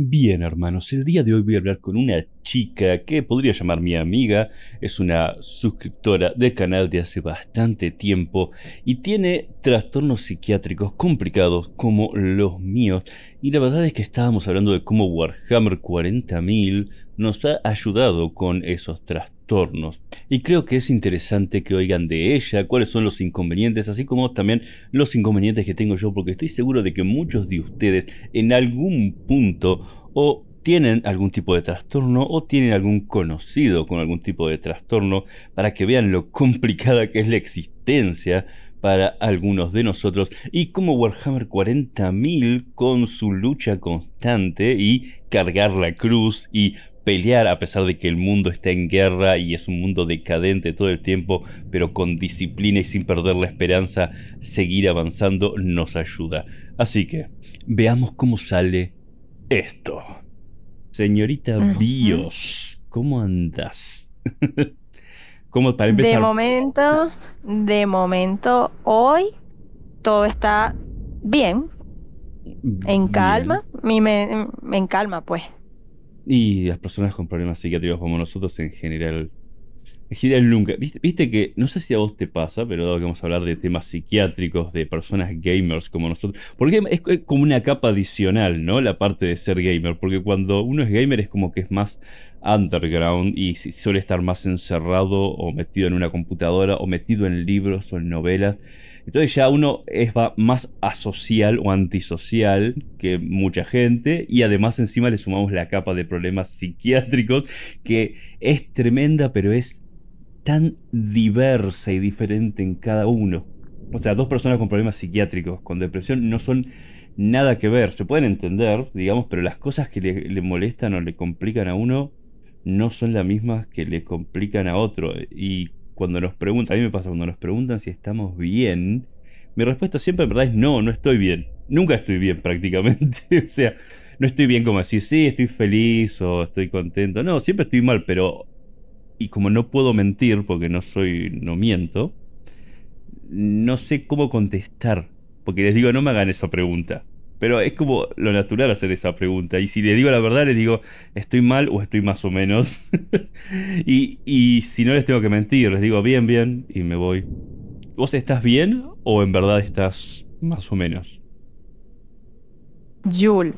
Bien, hermanos, el día de hoy voy a hablar con una chica que podría llamar mi amiga, es una suscriptora del canal de hace bastante tiempo y tiene trastornos psiquiátricos complicados como los míos. Y la verdad es que estábamos hablando de cómo Warhammer 40.000 nos ha ayudado con esos trastornos y creo que es interesante que oigan de ella cuáles son los inconvenientes, así como también los inconvenientes que tengo yo, porque estoy seguro de que muchos de ustedes en algún punto o tienen algún tipo de trastorno o tienen algún conocido con algún tipo de trastorno para que vean lo complicada que es la existencia para algunos de nosotros y como Warhammer 40.000 con su lucha constante y cargar la cruz y pelear a pesar de que el mundo está en guerra y es un mundo decadente todo el tiempo, pero con disciplina y sin perder la esperanza, seguir avanzando nos ayuda. Así que veamos cómo sale esto. Señorita Bios, ¿cómo andas? ¿Cómo para empezar? De momento, de momento, hoy todo está bien, en calma, me, en calma pues. Y las personas con problemas psiquiátricos como nosotros en general. En general nunca. ¿Viste, que, no sé si a vos te pasa, pero dado que vamos a hablar de temas psiquiátricos, de personas gamers como nosotros. Porque es como una capa adicional, ¿no? La parte de ser gamer. Porque cuando uno es gamer es como que es más underground y suele estar más encerrado o metido en una computadora o metido en libros o en novelas. Entonces ya uno es más asocial o antisocial que mucha gente y además encima le sumamos la capa de problemas psiquiátricos que es tremenda pero es tan diversa y diferente en cada uno. O sea, dos personas con problemas psiquiátricos, con depresión, no son nada que ver. Se pueden entender, digamos, pero las cosas que le, molestan o le complican a uno no son las mismas que le complican a otro. Y cuando nos preguntan, a mí me pasa cuando nos preguntan si estamos bien, mi respuesta siempre en verdad es no, no estoy bien. Nunca estoy bien prácticamente. o sea, no estoy bien como así, sí, estoy feliz o estoy contento. No, siempre estoy mal, pero... Y como no puedo mentir porque no soy, no miento, no sé cómo contestar. Porque les digo, no me hagan esa pregunta. Pero es como lo natural hacer esa pregunta. Y si le digo la verdad, le digo, ¿estoy mal o estoy más o menos? y, y, si no les tengo que mentir, les digo, bien, bien, y me voy. ¿Vos estás bien o en verdad estás más o menos? Jul,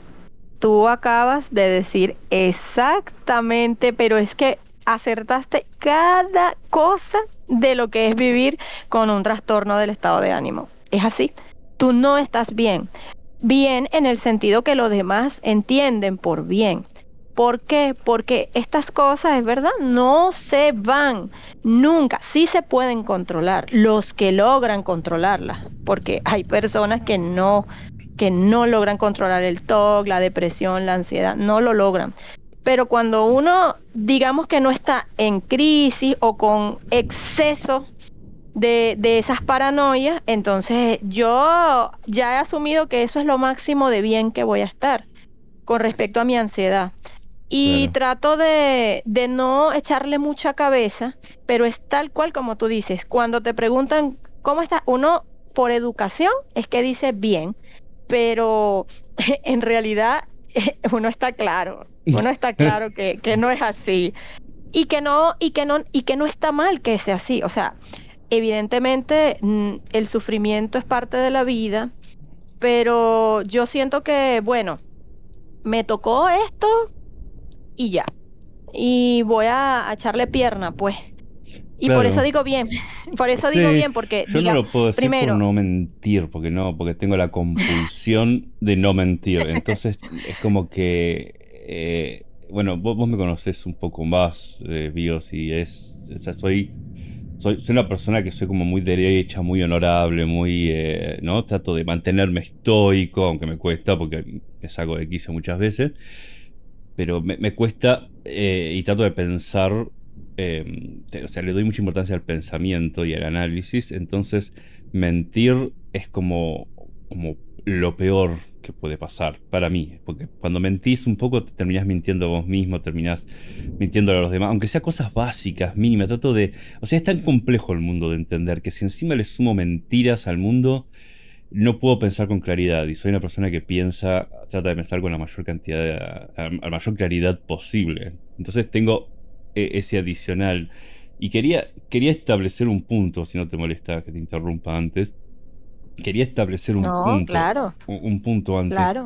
tú acabas de decir exactamente, pero es que acertaste cada cosa de lo que es vivir con un trastorno del estado de ánimo. Es así. Tú no estás bien bien en el sentido que los demás entienden por bien. ¿Por qué? Porque estas cosas, es verdad, no se van nunca. Sí se pueden controlar los que logran controlarlas, porque hay personas que no que no logran controlar el TOC, la depresión, la ansiedad, no lo logran. Pero cuando uno, digamos que no está en crisis o con exceso de, esas paranoias, entonces yo ya he asumido que eso es lo máximo de bien que voy a estar con respecto a mi ansiedad. Y trato de, no echarle mucha cabeza, pero es tal cual como tú dices. Cuando te preguntan cómo estás, uno por educación es que dice bien, pero en realidad uno está claro, uno está claro que, que, no es así. Y que no, y que no, y que no está mal que sea así. O sea, evidentemente mm, el sufrimiento es parte de la vida, pero yo siento que, bueno, me tocó esto y ya. Y voy a, echarle pierna, pues. Y por eso digo bien, por eso digo bien, porque... Yo no lo puedo decir primero, por no mentir, porque no, porque tengo la compulsión de no mentir. Entonces es como que... Eh, bueno, vos, me conocés un poco más, Bios, y es... O sea, soy soy, una persona que soy como muy derecha, muy honorable, muy, eh, ¿no? Trato de mantenerme estoico, aunque me cuesta, porque me saco de quise muchas veces, pero me, cuesta eh, y trato de pensar, em, o sea, le doy mucha importancia al pensamiento y al análisis, entonces mentir es como, como lo peor puede pasar para mí. Porque cuando mentís un poco, terminás mintiendo vos mismo, terminás mintiendo a los demás, aunque sea cosas básicas, mínimas. Trato de. O sea, es tan complejo el mundo de entender que si encima le sumo mentiras al mundo, no puedo pensar con claridad. Y soy una persona que piensa, trata de pensar con la mayor cantidad, de, mayor claridad posible. Entonces tengo e, ese adicional. Y quería, quería establecer un punto, si no te molesta que te interrumpa antes, quería establecer un no, punto. Claro. Un, punto antes. Claro.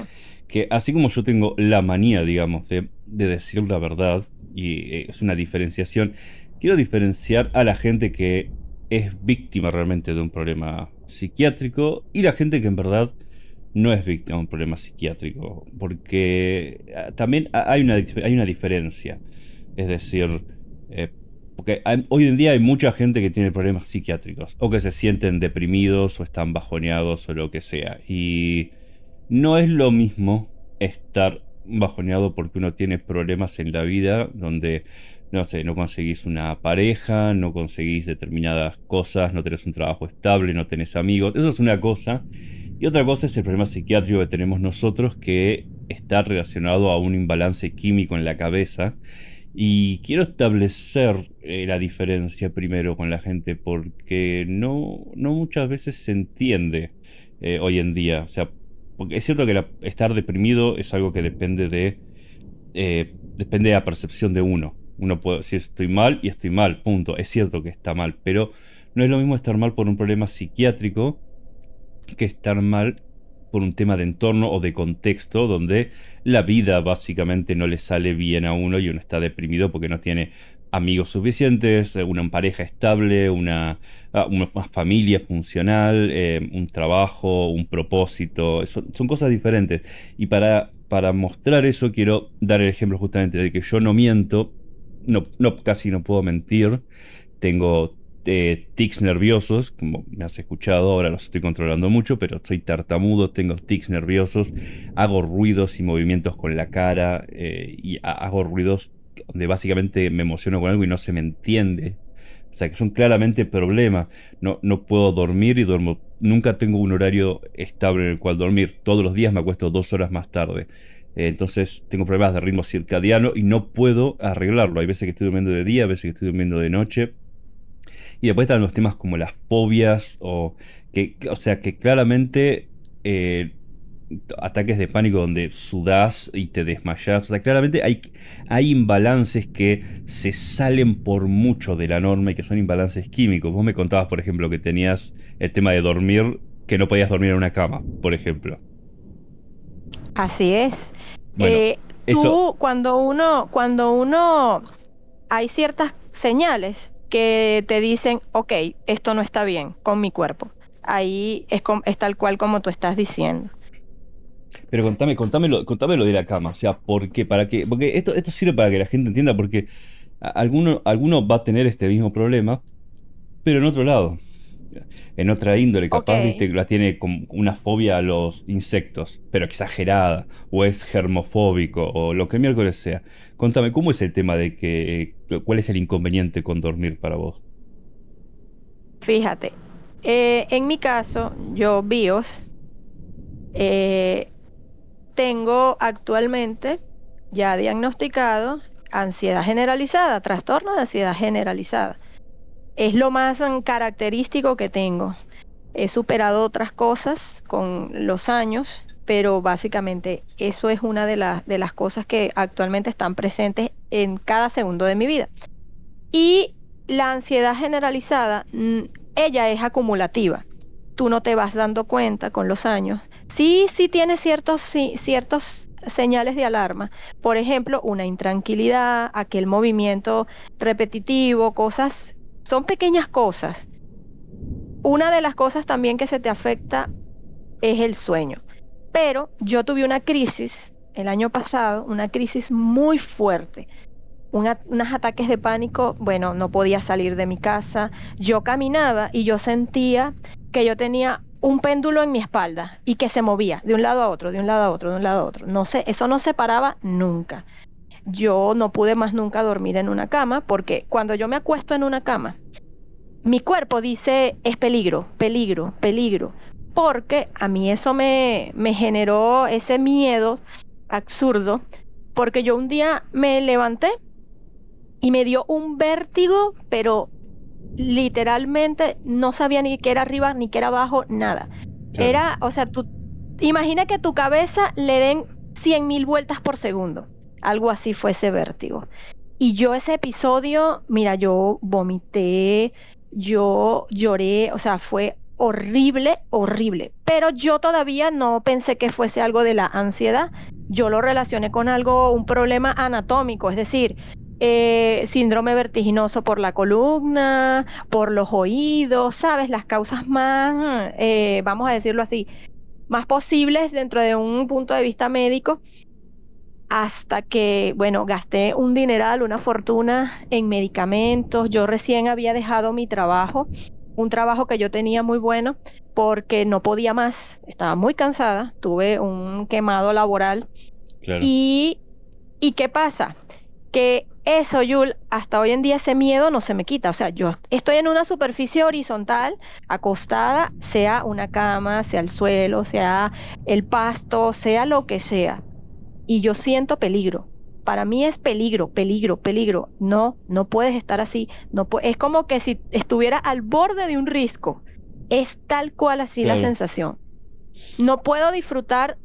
Que así como yo tengo la manía, digamos, de, decir la verdad, y eh, es una diferenciación, quiero diferenciar a la gente que es víctima realmente de un problema psiquiátrico y la gente que en verdad no es víctima de un problema psiquiátrico, porque ah, también hay una, hay una diferencia. Es decir, eh, porque hoy en día hay mucha gente que tiene problemas psiquiátricos o que se sienten deprimidos o están bajoneados o lo que sea. Y no es lo mismo estar bajoneado porque uno tiene problemas en la vida donde, no sé, no conseguís una pareja, no conseguís determinadas cosas, no tenés un trabajo estable, no tenés amigos. Eso es una cosa. Y otra cosa es el problema psiquiátrico que tenemos nosotros que está relacionado a un imbalance químico en la cabeza y quiero establecer eh, la diferencia primero con la gente porque no, no muchas veces se entiende eh, hoy en día. O sea, porque es cierto que estar deprimido es algo que depende de, eh, depende de la percepción de uno. Uno puede decir estoy mal y estoy mal, punto. Es cierto que está mal, pero no es lo mismo estar mal por un problema psiquiátrico que estar mal por un tema de entorno o de contexto donde la vida básicamente no le sale bien a uno y uno está deprimido porque no tiene amigos suficientes, eh, una pareja estable, una, ah, familia funcional, eh, un trabajo, un propósito. Son, cosas diferentes. Y para, para, mostrar eso quiero dar el ejemplo justamente de que yo no miento, no, no, casi no puedo mentir. Tengo tics nerviosos, como me has escuchado, ahora los estoy controlando mucho, pero soy tartamudo, tengo tics nerviosos, hago ruidos y movimientos con la cara eh, y hago ruidos donde básicamente me emociono con algo y no se me entiende. O sea, que son claramente problemas. No, no puedo dormir y duermo. Nunca tengo un horario estable en el cual dormir. Todos los días me acuesto dos horas más tarde. Eh, entonces tengo problemas de ritmo circadiano y no puedo arreglarlo. Hay veces que estoy durmiendo de día, a veces que estoy durmiendo de noche y después están los temas como las fobias, o, que, o sea, que claramente eh, ataques de pánico donde sudás y te desmayás. O sea, claramente hay, hay imbalances que se salen por mucho de la norma y que son imbalances químicos. Vos me contabas, por ejemplo, que tenías el tema de dormir, que no podías dormir en una cama, por ejemplo. Así es. Eh, tú, cuando uno, cuando uno, hay ciertas señales que te dicen, ok, esto no está bien con mi cuerpo. Ahí es, tal cual como tú estás diciendo. Pero contame, contame lo, de la cama, o sea, porque ¿Para qué? Porque esto, esto sirve para que la gente entienda, porque alguno, alguno va a tener este mismo problema, pero en otro lado, en otra índole, capaz, la tiene como una fobia a los insectos, pero exagerada, o es germofóbico, o lo que miércoles sea. Contame, ¿cómo es el tema de que, eh, cuál es el inconveniente con dormir para vos? Fíjate, eh, en mi caso, yo BIOS, eh, tengo actualmente ya diagnosticado ansiedad generalizada, trastorno de ansiedad generalizada. Es lo más característico que tengo. He superado otras cosas con los años, pero básicamente eso es una de, las de las cosas que actualmente están presentes en cada segundo de mi vida. Y la ansiedad generalizada, ella es acumulativa. Tú no te vas dando cuenta con los años. Sí, sí tiene ciertos, ciertos señales de alarma. Por ejemplo, una intranquilidad, aquel movimiento repetitivo, cosas, son pequeñas cosas. Una de las cosas también que se te afecta es el sueño. Pero yo tuve una crisis el año pasado, una crisis muy fuerte. unos ataques de pánico, bueno, no podía salir de mi casa. Yo caminaba y yo sentía que yo tenía un péndulo en mi espalda y que se movía de un lado a otro, de un lado a otro, de un lado a otro. No sé, eso no se paraba nunca. Yo no pude más nunca dormir en una cama porque cuando yo me acuesto en una cama, mi cuerpo dice es peligro, peligro, peligro, porque a mí eso me, generó ese miedo absurdo, porque yo un día me levanté y me dio un vértigo, pero literalmente no sabía ni qué era arriba ni qué era abajo, nada. Era, o sea, tú imagina que tu cabeza le den 100 mil vueltas por segundo. Algo así fue ese vértigo. Y yo ese episodio, mira, yo vomité, yo lloré, o sea, fue horrible, horrible. Pero yo todavía no pensé que fuese algo de la ansiedad. Yo lo relacioné con algo, un problema anatómico, es decir, eh, síndrome vertiginoso por la columna, por los oídos, ¿sabes? Las causas más, eh, vamos a decirlo así, más posibles dentro de un punto de vista médico. Hasta que, bueno, gasté un dineral, una fortuna en medicamentos. Yo recién había dejado mi trabajo un trabajo que yo tenía muy bueno porque no podía más, estaba muy cansada, tuve un quemado laboral. Y, ¿Y qué pasa? Que eso, Yul, hasta hoy en día ese miedo no se me quita. O sea, yo estoy en una superficie horizontal, acostada, sea una cama, sea el suelo, sea el pasto, sea lo que sea. Y yo siento peligro para mí es peligro, peligro, peligro. No, no puedes estar así. No es como que si estuviera al borde de un risco. Es tal cual así la sensación. No puedo disfrutar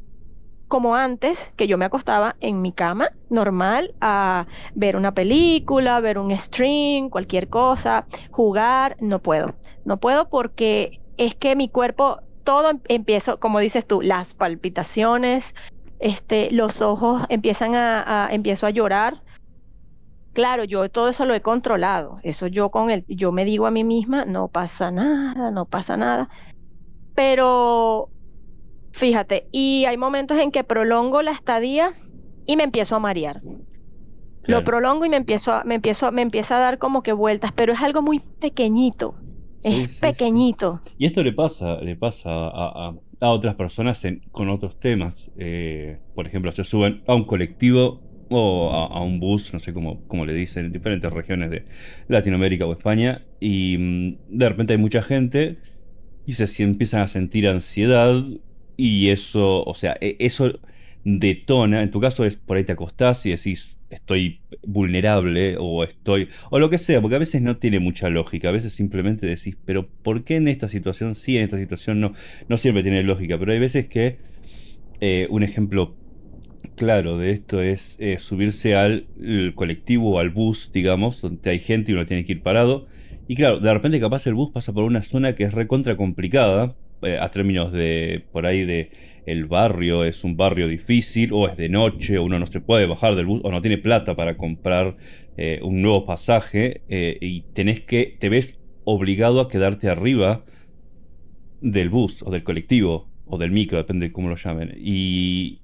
como antes, que yo me acostaba en mi cama normal a ver una película, ver un stream, cualquier cosa, jugar, no puedo. No puedo porque es que mi cuerpo, todo em-, empiezo, como dices tú, las palpitaciones, este, los ojos empiezan a, a llorar. Claro, yo todo eso lo he controlado. Eso yo con el, yo me digo a mí misma, no pasa nada, no pasa nada. Pero fíjate, y hay momentos en que prolongo la estadía y me empiezo a marear. Lo prolongo y me empiezo a, me empiezo, me empieza a dar como que vueltas, pero es algo muy pequeñito. es pequeñito. Y esto le pasa, le pasa a a otras personas con otros temas. Eh, por ejemplo, se suben a un colectivo o a, un bus, no sé cómo, cómo, le dicen, en diferentes regiones de Latinoamérica o España, y mm, de repente hay mucha gente y se empiezan a sentir ansiedad y eso, o sea, e-, eso detona, en tu caso es por ahí te acostás y decís, estoy vulnerable o estoy o lo que sea, porque a veces no tiene mucha lógica, a veces simplemente decís, pero ¿por qué en esta situación sí, en esta situación no? No siempre tiene lógica, pero hay veces que eh, un ejemplo claro de esto es eh, subirse al colectivo o al bus, digamos, donde hay gente y uno tiene que ir parado. Y claro, de repente capaz el bus pasa por una zona que es recontra complicada eh, a términos de por ahí de el barrio es un barrio difícil o es de noche o uno no se puede bajar del bus o no tiene plata para comprar eh, un nuevo pasaje eh, y tenés que te ves obligado a quedarte arriba del bus o del colectivo o del micro, depende de cómo lo llamen y,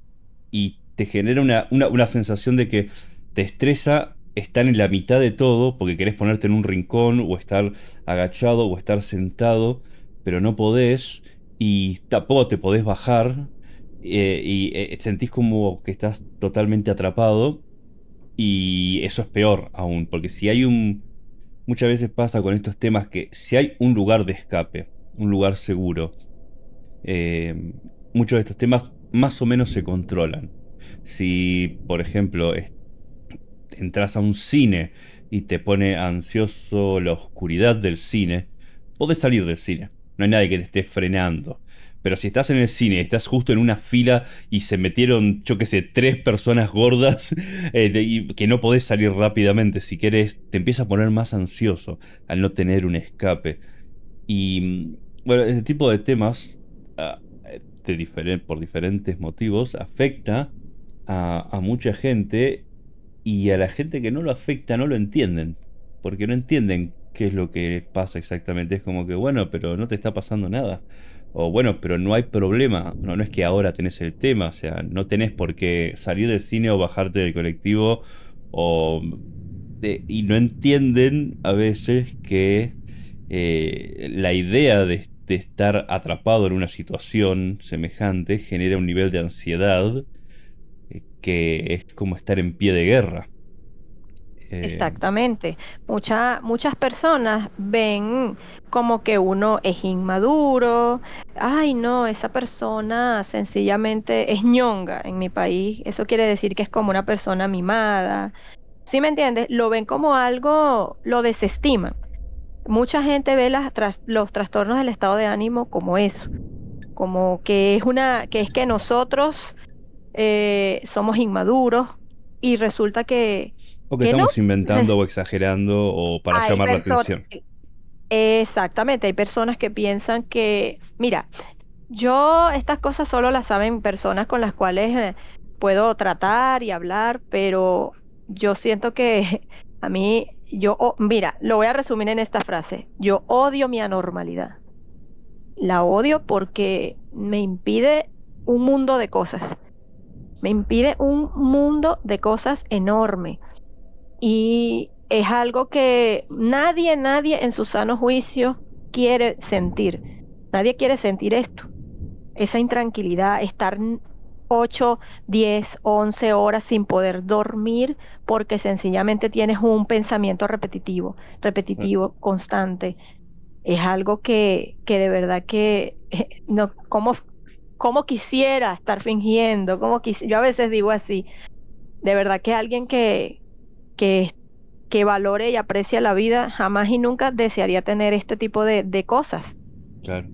y te genera una, una sensación de que te estresa estar en la mitad de todo porque querés ponerte en un rincón o estar agachado o estar sentado pero no podés y tampoco te podés bajar eh, y eh, sentís como que estás totalmente atrapado y eso es peor aún, porque si hay un... Muchas veces pasa con estos temas que si hay un lugar de escape, un lugar seguro, eh, muchos de estos temas más o menos se controlan. Si, por ejemplo, entras a un cine y te pone ansioso la oscuridad del cine, podés salir del cine no hay nadie que te esté frenando. Pero si estás en el cine, estás justo en una fila y se metieron, yo qué sé, tres personas gordas eh, que no podés salir rápidamente si querés, te empieza a poner más ansioso al no tener un escape. Y mm, bueno, ese tipo de temas, ah, eh, por diferentes motivos, afecta a mucha gente y a la gente que no lo afecta no lo entienden. Porque no entienden qué es lo que pasa exactamente. Es como que, bueno, pero no te está pasando nada. O bueno, pero no hay problema. No, es que ahora tenés el tema. O sea, no tenés por qué salir del cine o bajarte del colectivo. Eh, y no entienden a veces que eh, la idea de, estar atrapado en una situación semejante genera un nivel de ansiedad eh, que es como estar en pie de guerra. Eh, Exactamente. Mucha, muchas personas ven como que uno es inmaduro. Ay, no, esa persona sencillamente es ñonga en mi país. Eso quiere decir que es como una persona mimada. ¿Sí me entiendes? Lo ven como algo, lo desestiman. Mucha gente ve los trastornos del estado de ánimo como eso, como que es una, que es que nosotros eh, somos inmaduros y resulta que o que, estamos inventando o exagerando o para llamar la atención. Exactamente, hay personas que piensan que, mira, yo estas cosas solo las saben personas con las cuales eh, puedo tratar y hablar, pero yo siento que a mí, yo, mira, lo voy a resumir en esta frase, yo odio mi anormalidad. La odio porque me impide un mundo de cosas, me impide un mundo de cosas enorme. Y es algo que nadie, nadie en su sano juicio quiere sentir. Nadie quiere sentir esto. Esa intranquilidad, estar 8, 10, 11 horas sin poder dormir porque sencillamente tienes un pensamiento repetitivo, repetitivo, constante. Es algo que, de verdad que, eh, no, como, quisiera estar fingiendo? Como Yo a veces digo así, de verdad que alguien que, que, que valore y aprecia la vida, jamás y nunca desearía tener este tipo de, cosas. Claro.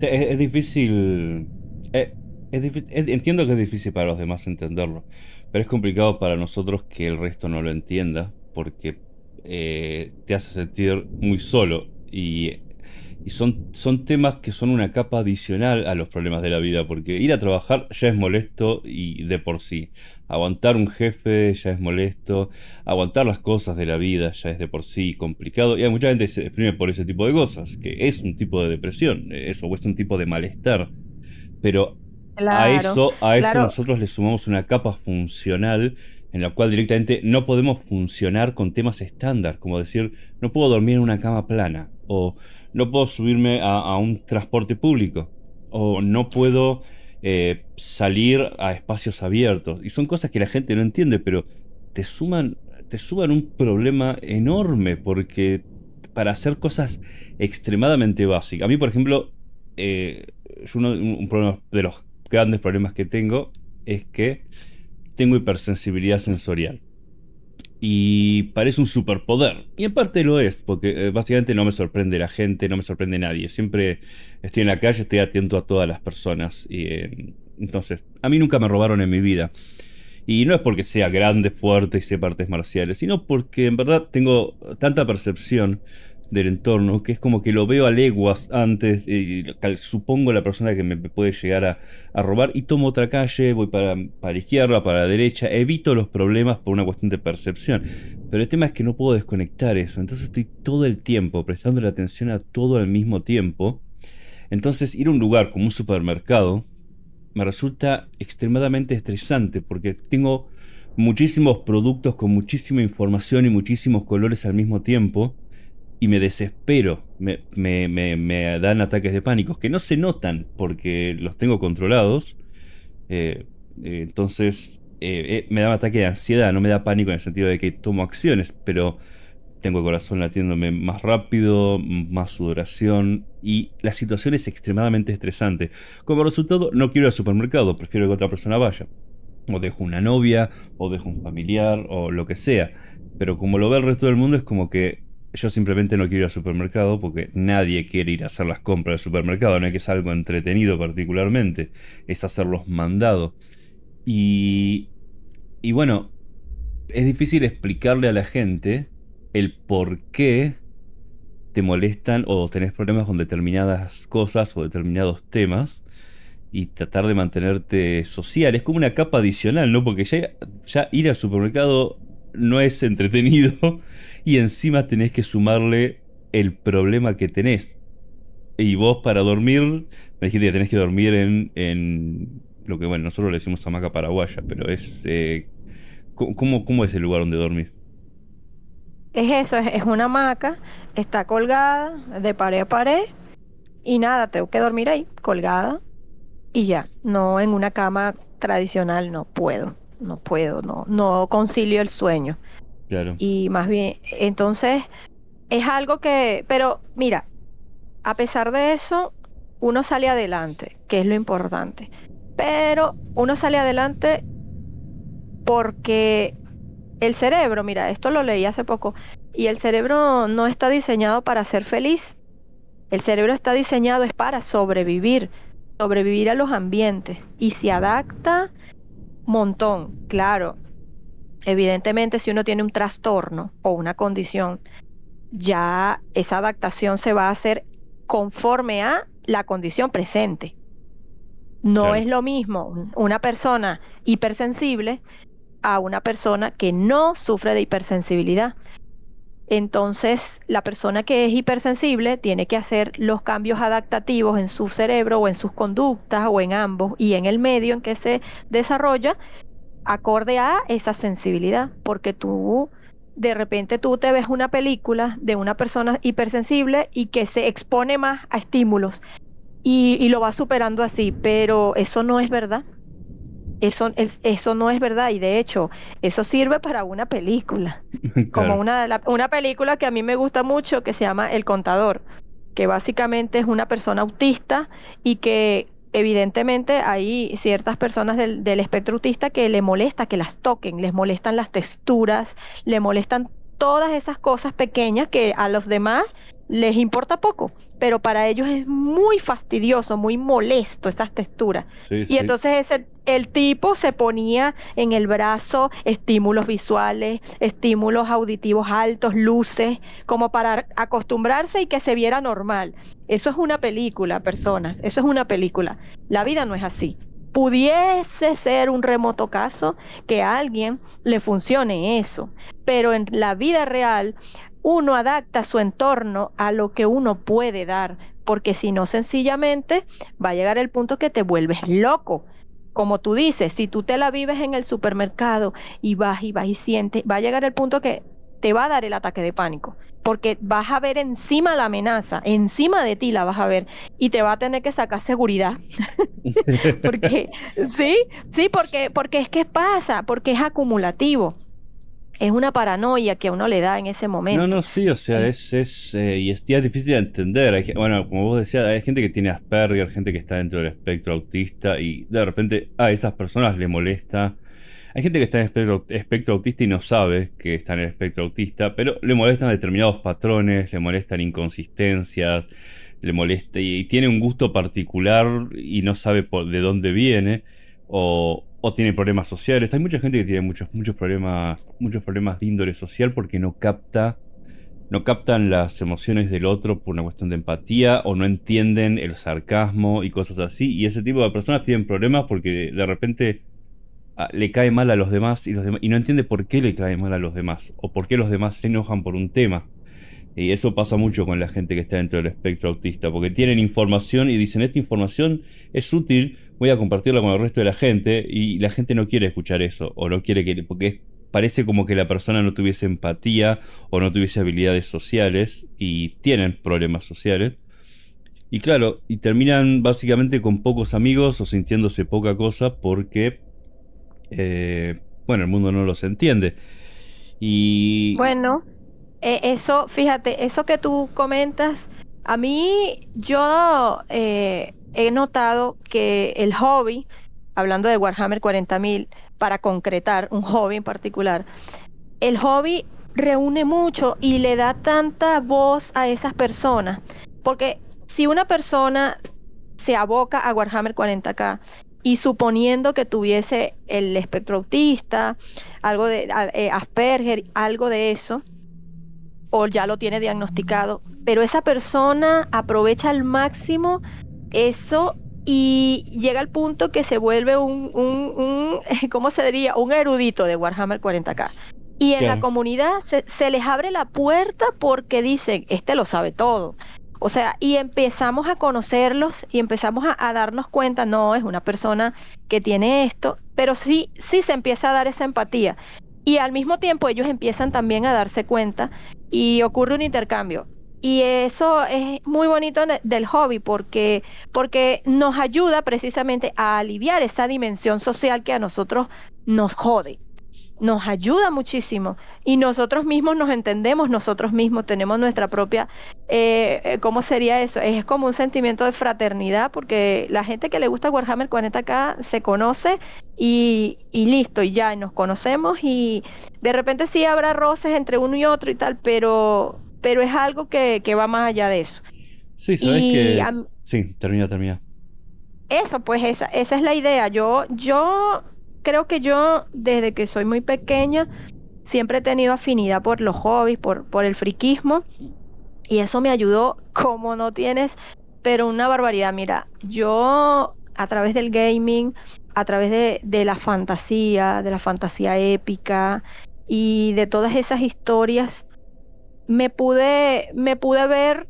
Es, difícil. Eh, entiendo que es difícil para los demás entenderlo, pero es complicado para nosotros que el resto no lo entienda, porque eh, te hace sentir muy solo y y son, son temas que son una capa adicional a los problemas de la vida, porque ir a trabajar ya es molesto y de por sí. Aguantar un jefe ya es molesto, aguantar las cosas de la vida ya es de por sí complicado. Y hay mucha gente que se exprime por ese tipo de cosas, que es un tipo de depresión, eso, o es un tipo de malestar. Pero a eso, a eso nosotros le sumamos una capa funcional en la cual directamente no podemos funcionar con temas estándar, como decir, no puedo dormir en una cama plana, o no puedo subirme a, un transporte público o no puedo eh, salir a espacios abiertos. Y son cosas que la gente no entiende, pero te suman, te suman un problema enorme porque para hacer cosas extremadamente básicas. A mí, por ejemplo, eh, uno, de los grandes problemas que tengo es que tengo hipersensibilidad sensorial y parece un superpoder. Y en parte lo es, porque eh, básicamente no me sorprende la gente, no me sorprende nadie. Siempre estoy en la calle, estoy atento a todas las personas. Y, eh, entonces, a mí nunca me robaron en mi vida. Y no es porque sea grande, fuerte y sepa artes marciales, sino porque en verdad tengo tanta percepción del entorno, que es como que lo veo a leguas antes, eh, supongo la persona que me puede llegar a, robar, y tomo otra calle, voy para, para la izquierda, para la derecha, evito los problemas por una cuestión de percepción. Pero el tema es que no puedo desconectar eso, entonces estoy todo el tiempo prestando la atención a todo al mismo tiempo. Entonces ir a un lugar como un supermercado me resulta extremadamente estresante porque tengo muchísimos productos con muchísima información y muchísimos colores al mismo tiempo y me desespero, me, dan ataques de pánico, que no se notan porque los tengo controlados. Eh, eh, entonces, eh, me da un ataque de ansiedad, no me da pánico en el sentido de que tomo acciones, pero tengo el corazón latiéndome más rápido, más sudoración y la situación es extremadamente estresante. Como resultado, no quiero ir al supermercado, prefiero que otra persona vaya. O dejo una novia, o dejo un familiar, o lo que sea. Pero como lo ve el resto del mundo, es como que yo simplemente no quiero ir al supermercado porque nadie quiere ir a hacer las compras del supermercado, no es que es algo entretenido particularmente, es hacerlos mandados. Y, y bueno, es difícil explicarle a la gente el por qué te molestan o tenés problemas con determinadas cosas o determinados temas y tratar de mantenerte social. Es como una capa adicional, ¿no? Porque ya, ya ir al supermercado no es entretenido y encima tenés que sumarle el problema que tenés. Y vos para dormir, me dijiste que tenés que dormir en, en lo que, bueno, nosotros le decimos hamaca paraguaya, pero es... Eh, ¿cómo, ¿Cómo es el lugar donde dormís? Es eso, es, una hamaca, está colgada de pared a pared y nada, tengo que dormir ahí, colgada y ya. No en una cama tradicional, no puedo no puedo, no, no concilio el sueño. Claro. Y más bien, entonces, es algo que, pero mira, a pesar de eso, uno sale adelante, que es lo importante. Pero uno sale adelante porque el cerebro, mira, esto lo leí hace poco, y el cerebro no está diseñado para ser feliz. El cerebro está diseñado es para sobrevivir, sobrevivir a los ambientes y se adapta montón, claro. Evidentemente, si uno tiene un trastorno o una condición, ya esa adaptación se va a hacer conforme a la condición presente. No es lo mismo una persona hipersensible a una persona que no sufre de hipersensibilidad. Entonces, la persona que es hipersensible tiene que hacer los cambios adaptativos en su cerebro o en sus conductas o en ambos y en el medio en que se desarrolla acorde a esa sensibilidad, porque tú de repente tú te ves una película de una persona hipersensible y que se expone más a estímulos y, y lo va superando así, pero eso no es verdad. Eso, eso no es verdad y de hecho, eso sirve para una película, como una, la, una película que a mí me gusta mucho que se llama El Contador, que básicamente es una persona autista y que evidentemente hay ciertas personas del, del espectro autista que le molesta que las toquen, les molestan las texturas, le molestan todas esas cosas pequeñas que a los demás les importa poco, pero para ellos es muy fastidioso, muy molesto esas texturas. y entonces ese, el tipo se ponía en el brazo estímulos visuales, estímulos auditivos altos, luces, como para acostumbrarse y que se viera normal. Eso es una película, personas, eso es una película. La vida no es así. Pudiese ser un remoto caso que a alguien le funcione eso, pero en la vida real uno adapta su entorno a lo que uno puede dar, porque si no, sencillamente va a llegar el punto que te vuelves loco. Como tú dices, si tú te la vives en el supermercado y vas y vas y sientes, va a llegar el punto que te va a dar el ataque de pánico, porque vas a ver encima la amenaza, encima de ti la vas a ver y te va a tener que sacar seguridad. porque sí, sí, porque porque es que pasa, porque es acumulativo es una paranoia que a uno le da en ese momento. No, no, sí, o sea, eh. es, eh, y es, difícil de entender. bueno, como vos decías, hay gente que tiene Asperger, gente que está dentro del espectro autista y de repente a esas personas le molesta. Hay gente que está en el espectro, autista y no sabe que está en el espectro autista, pero le molestan determinados patrones, le molestan inconsistencias, le molesta y, tiene un gusto particular y no sabe por, de dónde viene. O, o tiene problemas sociales. Hay mucha gente que tiene muchos, muchos problemas, muchos problemas de índole social porque no capta, no captan las emociones del otro por una cuestión de empatía o no entienden el sarcasmo y cosas así. Y ese tipo de personas tienen problemas porque de repente ah, le cae mal a los demás y, y no entiende por qué le cae mal a los demás o por qué los demás se enojan por un tema. Y eso pasa mucho con la gente que está dentro del espectro autista, porque tienen información y dicen, esta información es útil, voy a compartirla con el resto de la gente, y la gente no quiere escuchar eso, o no quiere que, porque parece como que la persona no tuviese empatía o no tuviese habilidades sociales, y tienen problemas sociales. Y claro, y terminan básicamente con pocos amigos o sintiéndose poca cosa porque, eh, bueno, el mundo no los entiende. Y... Bueno, eh, eso, fíjate, eso que tú comentas, a mí yo eh, he notado que el hobby, hablando de Warhammer 40.000, para concretar un hobby en particular, el hobby reúne mucho y le da tanta voz a esas personas. Porque si una persona se aboca a Warhammer 40k y suponiendo que tuviese el espectro autista, algo de eh, Asperger, algo de eso, o ya lo tiene diagnosticado, pero esa persona aprovecha al máximo eso y llega al punto que se vuelve un, un, ¿cómo se diría? Un erudito de Warhammer 40k. Y en la comunidad se, les abre la puerta porque dicen, este lo sabe todo. O sea, y empezamos a conocerlos y empezamos a, a darnos cuenta, no, es una persona que tiene esto, pero sí, sí se empieza a dar esa empatía. Y al mismo tiempo ellos empiezan también a darse cuenta y ocurre un intercambio. Y eso es muy bonito del hobby porque, porque nos ayuda precisamente a aliviar esa dimensión social que a nosotros nos jode nos ayuda muchísimo y nosotros mismos nos entendemos, nosotros mismos tenemos nuestra propia, eh, eh, ¿cómo sería eso? Es como un sentimiento de fraternidad porque la gente que le gusta Warhammer 40k se conoce y, listo, y ya nos conocemos y de repente sí habrá roces entre uno y otro y tal, pero, pero es algo que, va más allá de eso. Sí, sabes qué? Sí, termina, termina. Eso, pues esa, esa es la idea. Yo, yo creo que yo desde que soy muy pequeña siempre he tenido afinidad por los hobbies, por, por el friquismo. Y eso me ayudó como no tienes, pero una barbaridad. Mira, yo a través del gaming, a través de, la fantasía, de la fantasía épica y de todas esas historias, me pude, me pude ver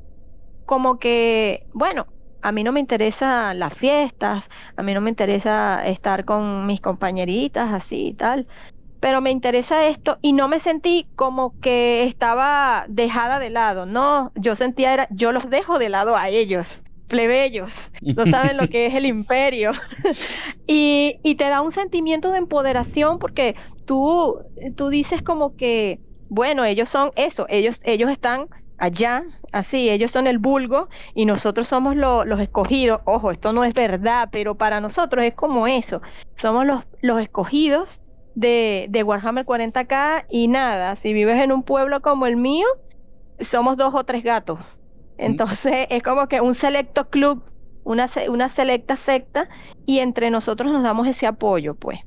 como que, bueno, a mí no me interesa las fiestas, a mí no me interesa estar con mis compañeritas así y tal, pero me interesa esto y no me sentí como que estaba dejada de lado, no, yo sentía yo los dejo de lado a ellos, plebeyos, no saben lo que es el imperio y, y, te da un sentimiento de empoderación porque tú, tú dices como que, bueno, ellos son eso, ellos, ellos están allá, así, ellos son el vulgo y nosotros somos los escogidos. Ojo, esto no es verdad, pero para nosotros es como eso. Somos los, los escogidos de, Warhammer 40k y nada, si vives en un pueblo como el mío, somos dos o tres gatos. Mm. Entonces es como que un selecto club, una, selecta secta, y entre nosotros nos damos ese apoyo, pues.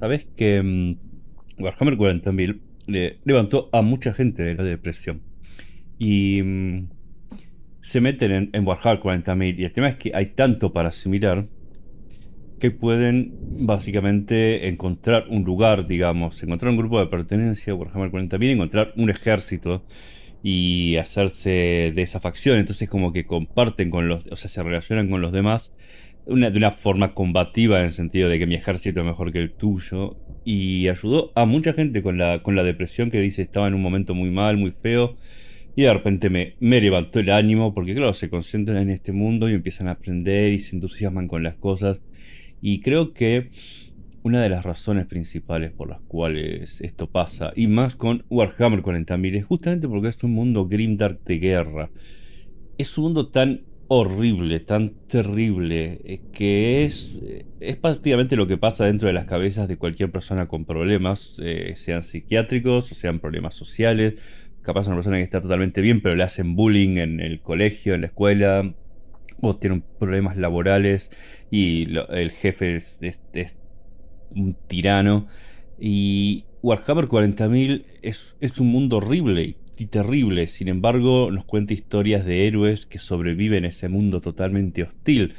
Sabes que mm, Warhammer 40 levantó a mucha gente de la depresión. Y mm, se meten en, Warhammer 40.000. Y el tema es que hay tanto para asimilar que pueden básicamente encontrar un lugar, digamos, encontrar un grupo de pertenencia, Warhammer 40.000, encontrar un ejército y hacerse de esa facción. Entonces como que comparten con los, o sea, se relacionan con los demás de una forma combativa en el sentido de que mi ejército es mejor que el tuyo. Y ayudó a mucha gente con la, con la depresión que dice estaba en un momento muy mal, muy feo. Y de repente me, levantó el ánimo porque, claro, se concentran en este mundo y empiezan a aprender y se entusiasman con las cosas. Y creo que una de las razones principales por las cuales esto pasa, y más con Warhammer 40.000, es justamente porque es un mundo grimdark de guerra. Es un mundo tan horrible, tan terrible, eh, que es, eh, es prácticamente lo que pasa dentro de las cabezas de cualquier persona con problemas, eh, sean psiquiátricos, o sean problemas sociales, capaz una persona que está totalmente bien, pero le hacen bullying en el colegio, en la escuela, o tienen problemas laborales y el jefe es, un tirano. Y Warhammer 40.000 es, es un mundo horrible y terrible, sin embargo nos cuenta historias de héroes que sobreviven en ese mundo totalmente hostil.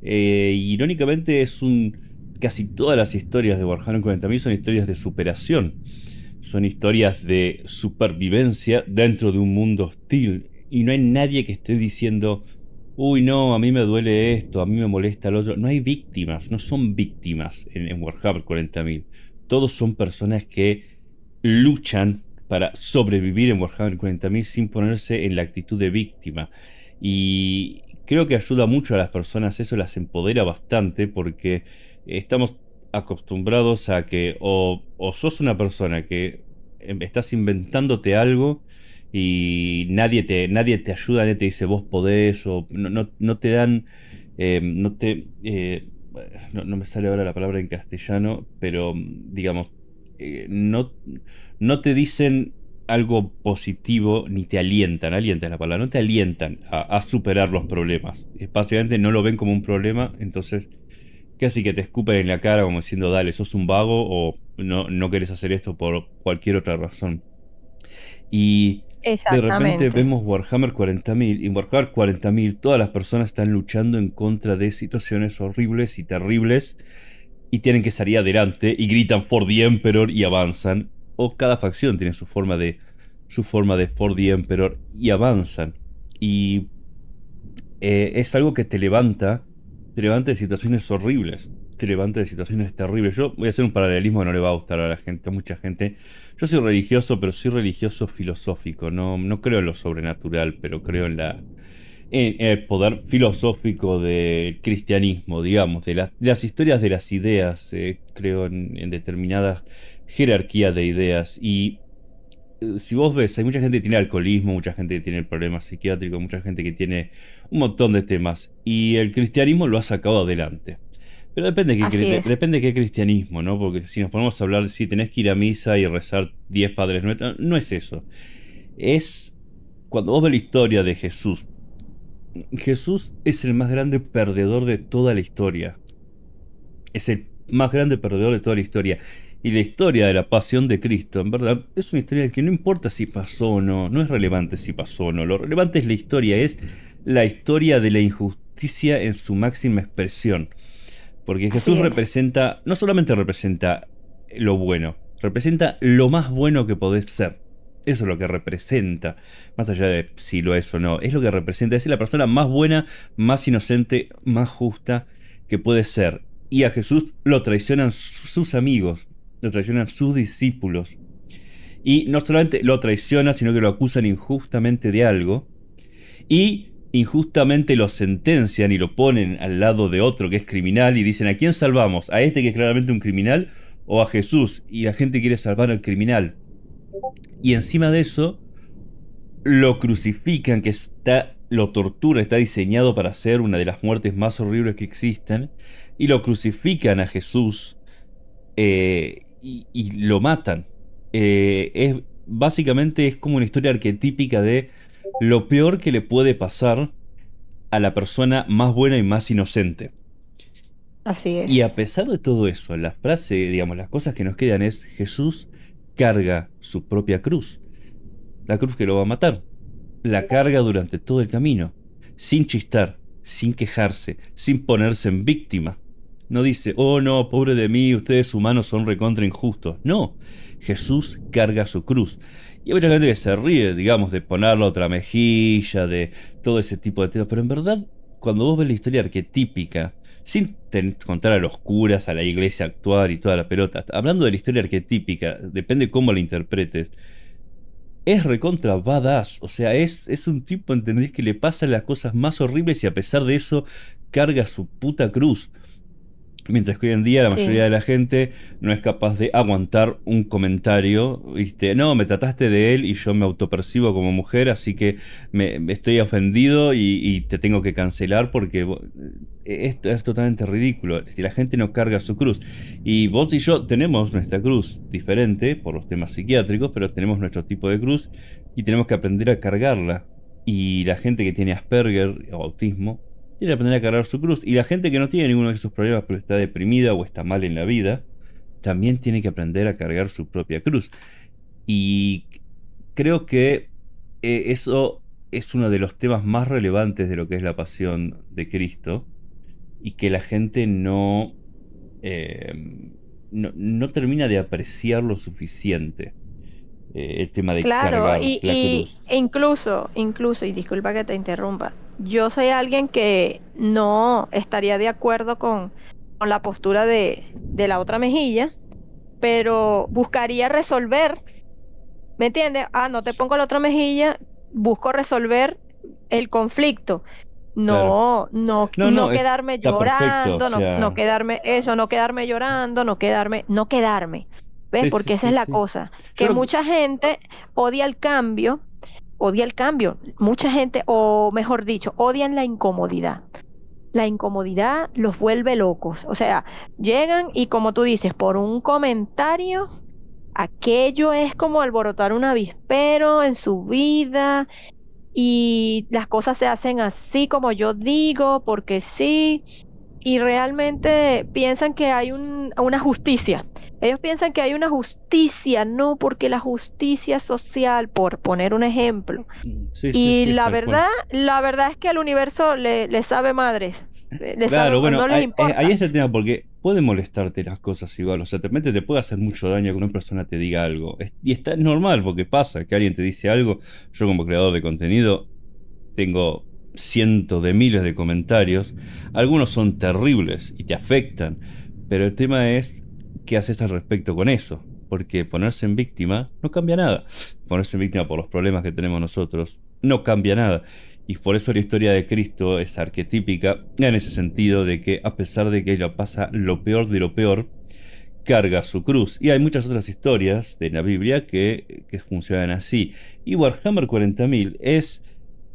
Eh, irónicamente es un... Casi todas las historias de Warhammer 40.000 son historias de superación. Son historias de supervivencia dentro de un mundo hostil y no hay nadie que esté diciendo, uy no, a mí me duele esto, a mí me molesta el otro. No hay víctimas, no son víctimas en, en Warhammer 40.000. Todos son personas que luchan para sobrevivir en Warhammer 40.000 sin ponerse en la actitud de víctima. Y creo que ayuda mucho a las personas, eso las empodera bastante porque estamos acostumbrados a que o, sos una persona que em, estás inventándote algo y nadie te, nadie te ayuda, nadie te dice vos podés, o no, te dan, em, no te, eh, no, me sale ahora la palabra en castellano, pero mm, digamos, eh, no, no te dicen algo positivo ni te alientan, alientan la palabra, no te alientan a, a superar los problemas. Básicamente no lo ven como un problema, entonces casi que te escupen en la cara como diciendo, dale, sos un vago o no, no querés hacer esto por cualquier otra razón. Y de repente vemos Warhammer 40.000 y Warhammer 40.000 todas las personas están luchando en contra de situaciones horribles y terribles y tienen que salir adelante y gritan For the Emperor y avanzan. O cada facción tiene su forma de su forma de For the Emperor y avanzan. Y eh, es algo que te levanta te de situaciones horribles, te de situaciones terribles. Yo voy a hacer un paralelismo que no le va a gustar a la gente, mucha gente. Yo soy religioso, pero soy religioso filosófico. No, no creo en lo sobrenatural, pero creo en la en el poder filosófico del cristianismo, digamos, de, las historias de las ideas, eh, creo en, en determinadas jerarquías de ideas. Y eh, si vos ves, hay mucha gente que tiene alcoholismo, mucha gente que tiene problemas psiquiátricos, mucha gente que tiene un montón de temas. Y el cristianismo lo ha sacado adelante. Pero depende de qué, depende cristianismo, ¿no? Porque si nos ponemos a hablar, si tenés que ir a misa y rezar diez padres nuestros, no es eso. Es cuando vos ves la historia de Jesús. Jesús es el más grande perdedor de toda la historia. Es el más grande perdedor de toda la historia. Y la historia de la pasión de Cristo, en verdad, es una historia que no importa si pasó o no, no es relevante si pasó o no, lo relevante es la historia, es la historia de la injusticia en su máxima expresión. Porque Jesús representa, no solamente representa lo bueno, representa lo más bueno que podés ser. Eso es lo que representa. Más allá de si lo es o no, es lo que representa. Es la persona más buena, más inocente, más justa que puede ser. Y a Jesús lo traicionan sus amigos, lo traicionan sus discípulos. Y no solamente lo traiciona, sino que lo acusan injustamente de algo. Y injustamente lo sentencian y lo ponen al lado de otro que es criminal y dicen, ¿a quién salvamos? ¿A este que es claramente un criminal o a Jesús? Y la gente quiere salvar al criminal. Y encima de eso, lo crucifican, que está, lo tortura, está diseñado para ser una de las muertes más horribles que existen, y lo crucifican a Jesús eh, y, lo matan. Eh, es, básicamente es como una historia arquetípica de lo peor que le puede pasar a la persona más buena y más inocente. Así es. Y a pesar de todo eso, las frases, digamos, las cosas que nos quedan es Jesús carga su propia cruz. La cruz que lo va a matar. La carga durante todo el camino. Sin chistar, sin quejarse, sin ponerse en víctima. No dice, oh no, pobre de mí, ustedes humanos son recontra injustos. No, Jesús carga su cruz. Y hay mucha gente que se ríe, digamos, de ponerle otra mejilla, de todo ese tipo de temas. Pero en verdad, cuando vos ves la historia arquetípica, sin contar a los curas, a la iglesia actual y toda la pelota, hablando de la historia arquetípica, depende cómo la interpretes, es recontra badass. O sea, es, es un tipo, ¿entendés? Que le pasan las cosas más horribles y a pesar de eso carga su puta cruz. Mientras que hoy en día la mayoría de la gente no es capaz de aguantar un comentario, ¿viste? No, me trataste de él y yo me autopercibo como mujer, así que me, estoy ofendido y, y te tengo que cancelar porque eh, esto es totalmente ridículo. Este, la gente no carga su cruz. Y vos y yo tenemos nuestra cruz diferente por los temas psiquiátricos, pero tenemos nuestro tipo de cruz y tenemos que aprender a cargarla. Y la gente que tiene Asperger o autismo tiene que aprender a cargar su cruz. Y la gente que no tiene ninguno de esos problemas, pero está deprimida o está mal en la vida, también tiene que aprender a cargar su propia cruz. Y creo que eh, eso es uno de los temas más relevantes de lo que es la pasión de Cristo. Y que la gente no, em, no, termina de apreciar lo suficiente. Eh, el tema de cargar la cruz. E incluso, incluso, y disculpa que te interrumpa yo soy alguien que no estaría de acuerdo con, la postura de, la otra mejilla, pero buscaría resolver, ¿me entiendes? Ah, no te pongo la otra mejilla, busco resolver el conflicto. No, no, no, quedarme llorando, no, quedarme eso, no quedarme llorando, no quedarme, no quedarme. ¿Ves? Porque esa es la cosa. Que mucha gente odia el cambio odia el cambio. Mucha gente, o mejor dicho, odian la incomodidad. La incomodidad los vuelve locos. O sea, llegan y como tú dices, por un comentario, aquello es como alborotar un avispero en su vida y las cosas se hacen así como yo digo, porque sí, y realmente piensan que hay un, una justicia ellos piensan que hay una justicia, no, porque la justicia social, por poner un ejemplo. y la verdad, la verdad es que al universo le, sabe madres. Le claro, eh, ahí, es el tema, porque puede molestarte las cosas igual. O sea, te puede hacer mucho daño que una persona te diga algo. y está normal, porque pasa que alguien te dice algo. Yo, como creador de contenido, tengo cientos de miles de comentarios. Algunos son terribles y te afectan. Pero el tema es qué haces al respecto con eso. Porque ponerse en víctima no cambia nada. Ponerse en víctima por los problemas que tenemos nosotros no cambia nada. Y por eso la historia de Cristo es arquetípica en ese sentido de que a pesar de que ella pasa lo peor de lo peor, carga su cruz. Y hay muchas otras historias de la Biblia que, funcionan así. Y Warhammer 40.000 es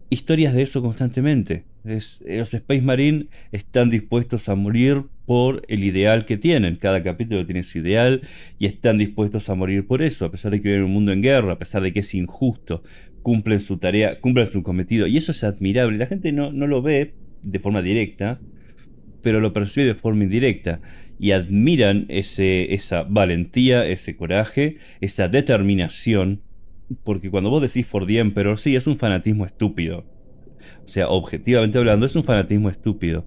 historias de eso constantemente. los Space Marine están dispuestos a morir por el ideal que tienen. Cada capítulo tiene su ideal y están dispuestos a morir por eso, a pesar de que viven en un mundo en guerra, a pesar de que es injusto. Cumplen su tarea, cumplen su cometido. Y eso es admirable. La gente no, lo ve de forma directa, pero lo percibe de forma indirecta. Y admiran ese, esa valentía, ese coraje, esa determinación. Porque cuando vos decís For the Emperor, sí, es un fanatismo estúpido. O sea, objetivamente hablando, es un fanatismo estúpido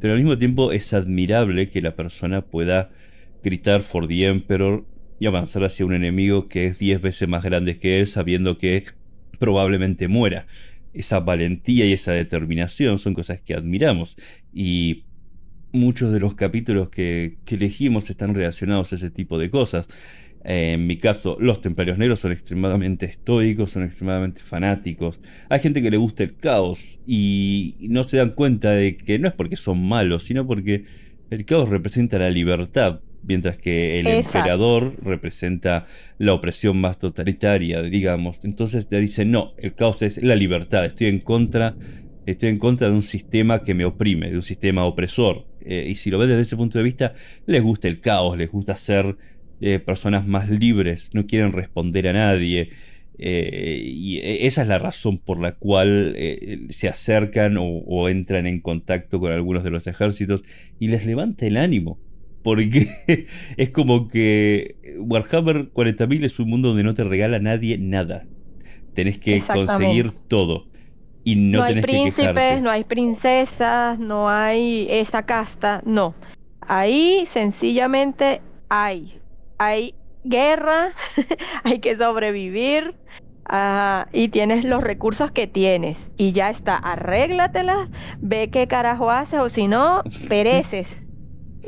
pero al mismo tiempo es admirable que la persona pueda gritar For the Emperor y avanzar hacia un enemigo que es 10 veces más grande que él, sabiendo que probablemente muera. Esa valentía y esa determinación son cosas que admiramos. Y muchos de los capítulos que, que elegimos están relacionados a ese tipo de cosas. Eh, en mi caso, los templarios negros son extremadamente estoicos, son extremadamente fanáticos. Hay gente que le gusta el caos y no se dan cuenta de que no es porque son malos, sino porque el caos representa la libertad, mientras que el emperador representa la opresión más totalitaria, digamos. Entonces te dicen, no, el caos es la libertad, estoy en contra, estoy en contra de un sistema que me oprime, de un sistema opresor. Eh, y si lo ves desde ese punto de vista, les gusta el caos, les gusta ser eh, personas más libres, no quieren responder a nadie. Eh, y e, esa es la razón por la cual eh, se acercan o, entran en contacto con algunos de los ejércitos y les levanta el ánimo. Porque es como que Warhammer 40.000 es un mundo donde no te regala nadie nada. Tenés que conseguir todo. Y no, hay príncipes, no hay princesas, no hay esa casta, no. Ahí sencillamente hay hay guerra, hay que sobrevivir ah, y tienes los recursos que tienes y ya está, arréglatelas, ve qué carajo haces o si no, pereces.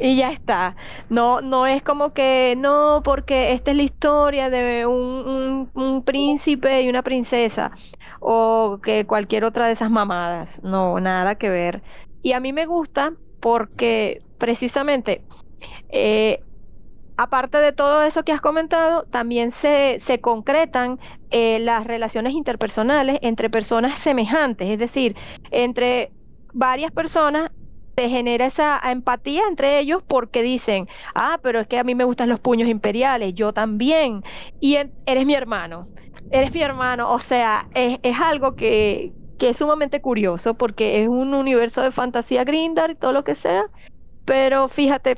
y ya está. No, no es como que no, porque esta es la historia de un, un, príncipe y una princesa o que cualquier otra de esas mamadas. No, nada que ver. Y a mí me gusta porque precisamente eh, aparte de todo eso que has comentado, también se, concretan eh, las relaciones interpersonales entre personas semejantes, es decir, entre varias personas se genera esa empatía entre ellos porque dicen, ah, pero es que a mí me gustan los puños imperiales, yo también, y eres mi hermano, eres mi hermano, o sea, es, algo que, que, es sumamente curioso porque es un universo de fantasía Grindar y todo lo que sea, pero fíjate,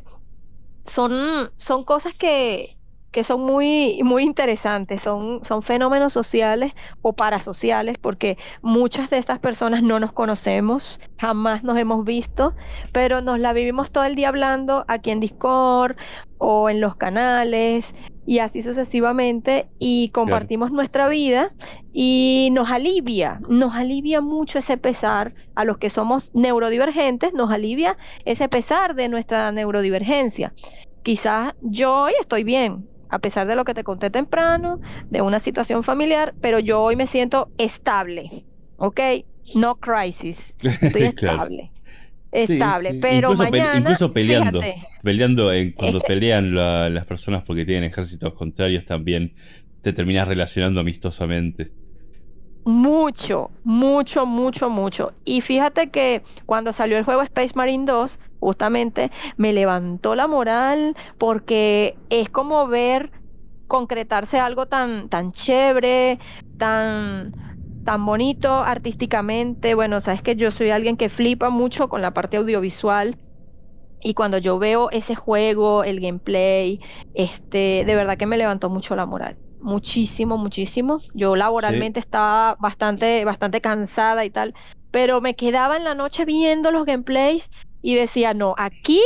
son, son cosas que, que son muy, muy interesantes, son, son fenómenos sociales o parasociales, porque muchas de estas personas no nos conocemos, jamás nos hemos visto, pero nos la vivimos todo el día hablando aquí en Discord o en los canales y así sucesivamente y compartimos nuestra vida y nos alivia, nos alivia mucho ese pesar a los que somos neurodivergentes, nos alivia ese pesar de nuestra neurodivergencia quizás yo hoy estoy bien, a pesar de lo que te conté temprano, de una situación familiar, pero yo hoy me siento estable, ¿ok? No crisis, estable. estable, pero incluso mañana... incluso peleando, peleando eh, cuando pelean las personas porque tienen ejércitos contrarios también, te terminas relacionando amistosamente. Mucho, mucho, mucho, mucho. Y fíjate que cuando salió el juego Space Marine 2, justamente me levantó la moral porque es como ver concretarse algo tan, tan chévere, tan, tan bonito artísticamente. Bueno, sabes que yo soy alguien que flipa mucho con la parte audiovisual. Y cuando yo veo ese juego, el gameplay, este, de verdad que me levantó mucho la moral. Muchísimo, muchísimo. Yo laboralmente estaba bastante, bastante cansada y tal. Pero me quedaba en la noche viendo los gameplays y decía, no, aquí,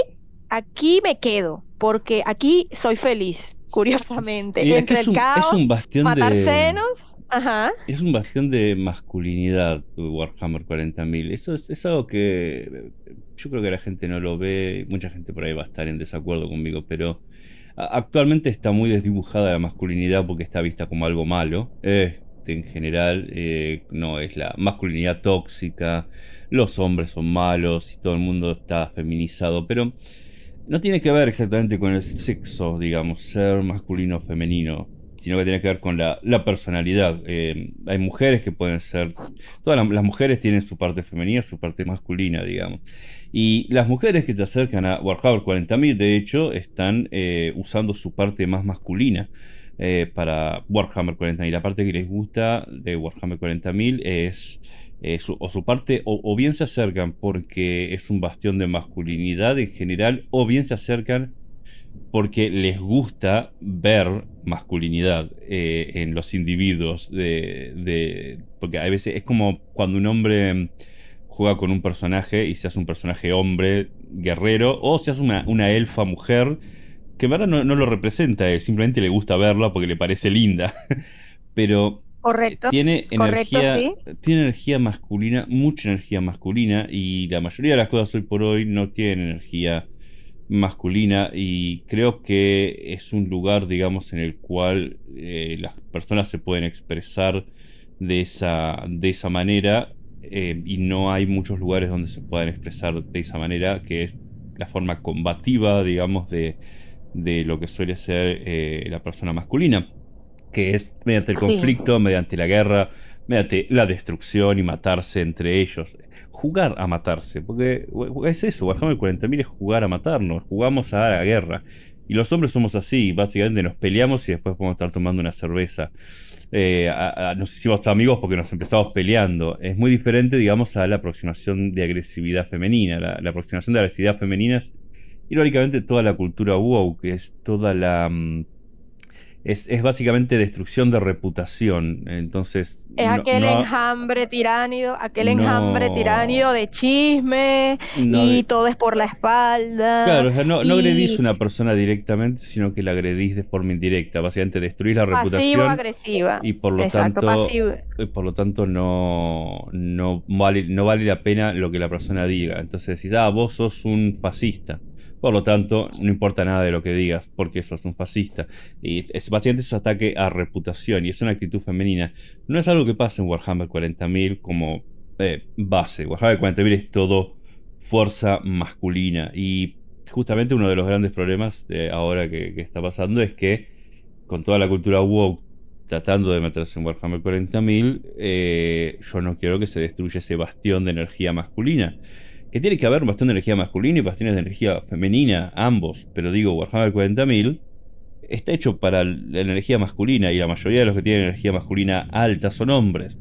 aquí me quedo, porque aquí soy feliz, curiosamente. Entre un, el caos, es bastión de... Es un bastión de masculinidad Warhammer 40.000. Eso es, algo que eh, yo creo que la gente no lo ve, mucha gente por ahí va a estar en desacuerdo conmigo, pero... Actualmente está muy desdibujada la masculinidad porque está vista como algo malo. Este, en general, eh, no es la masculinidad tóxica, los hombres son malos y todo el mundo está feminizado, pero no tiene que ver exactamente con el sexo, digamos, ser masculino o femenino, sino que tiene que ver con la, personalidad. Eh, hay mujeres que pueden ser, todas las, mujeres tienen su parte femenina, su parte masculina, digamos. Y las mujeres que se acercan a Warhammer 40.000, de hecho, están eh, usando su parte más masculina. Eh, para Warhammer 40.000. La parte que les gusta de Warhammer 40.000 es eh, o su parte, o, bien se acercan porque es un bastión de masculinidad en general, o bien se acercan porque les gusta ver masculinidad eh, en los individuos. De, porque a veces es como cuando un hombre juega con un personaje y se hace un personaje hombre, guerrero, o se hace una, elfa mujer, que en verdad no, lo representa, eh, simplemente le gusta verla porque le parece linda. Pero Correcto. Tiene energía, tiene energía masculina, mucha energía masculina, y la mayoría de las cosas hoy por hoy no tienen energía masculina y creo que es un lugar, digamos, en el cual eh, las personas se pueden expresar de esa, de esa manera eh, y no hay muchos lugares donde se puedan expresar de esa manera, que es la forma combativa, digamos, de, lo que suele ser eh, la persona masculina que es mediante el conflicto, mediante la guerra, mediante la destrucción y matarse entre ellos. Jugar a matarse, porque es eso, el 40.000 es jugar a matarnos, jugamos a la guerra. Y los hombres somos así, básicamente nos peleamos y después podemos estar tomando una cerveza. Eh, a, a, nos hicimos amigos porque nos empezamos peleando. Es muy diferente, digamos, a la aproximación de agresividad femenina. La, aproximación de agresividad femenina es, irónicamente, toda la cultura wow, que es toda la... Mm, es, básicamente destrucción de reputación. Entonces. Es aquel enjambre tiránido, aquel enjambre tiránido de chisme y todo es por la espalda. Claro, no, agredís a una persona directamente, sino que la agredís de forma indirecta. Básicamente destruís la reputación. agresiva. Y por lo tanto. Y por lo tanto, no, no, vale, no vale la pena lo que la persona diga. Entonces decís, ah, vos sos un fascista. Por lo tanto, no importa nada de lo que digas, porque sos un fascista. Y es paciente es ataque a reputación y es una actitud femenina. No es algo que pasa en Warhammer 40.000 como eh, base. Warhammer 40.000 es todo fuerza masculina. Y justamente uno de los grandes problemas de ahora que, está pasando es que con toda la cultura woke tratando de meterse en Warhammer 40.000, eh, yo no quiero que se destruya ese bastión de energía masculina que tiene que haber bastante energía masculina y de energía femenina, ambos, pero digo, Warhammer 40.000 está hecho para la energía masculina y la mayoría de los que tienen energía masculina alta son hombres.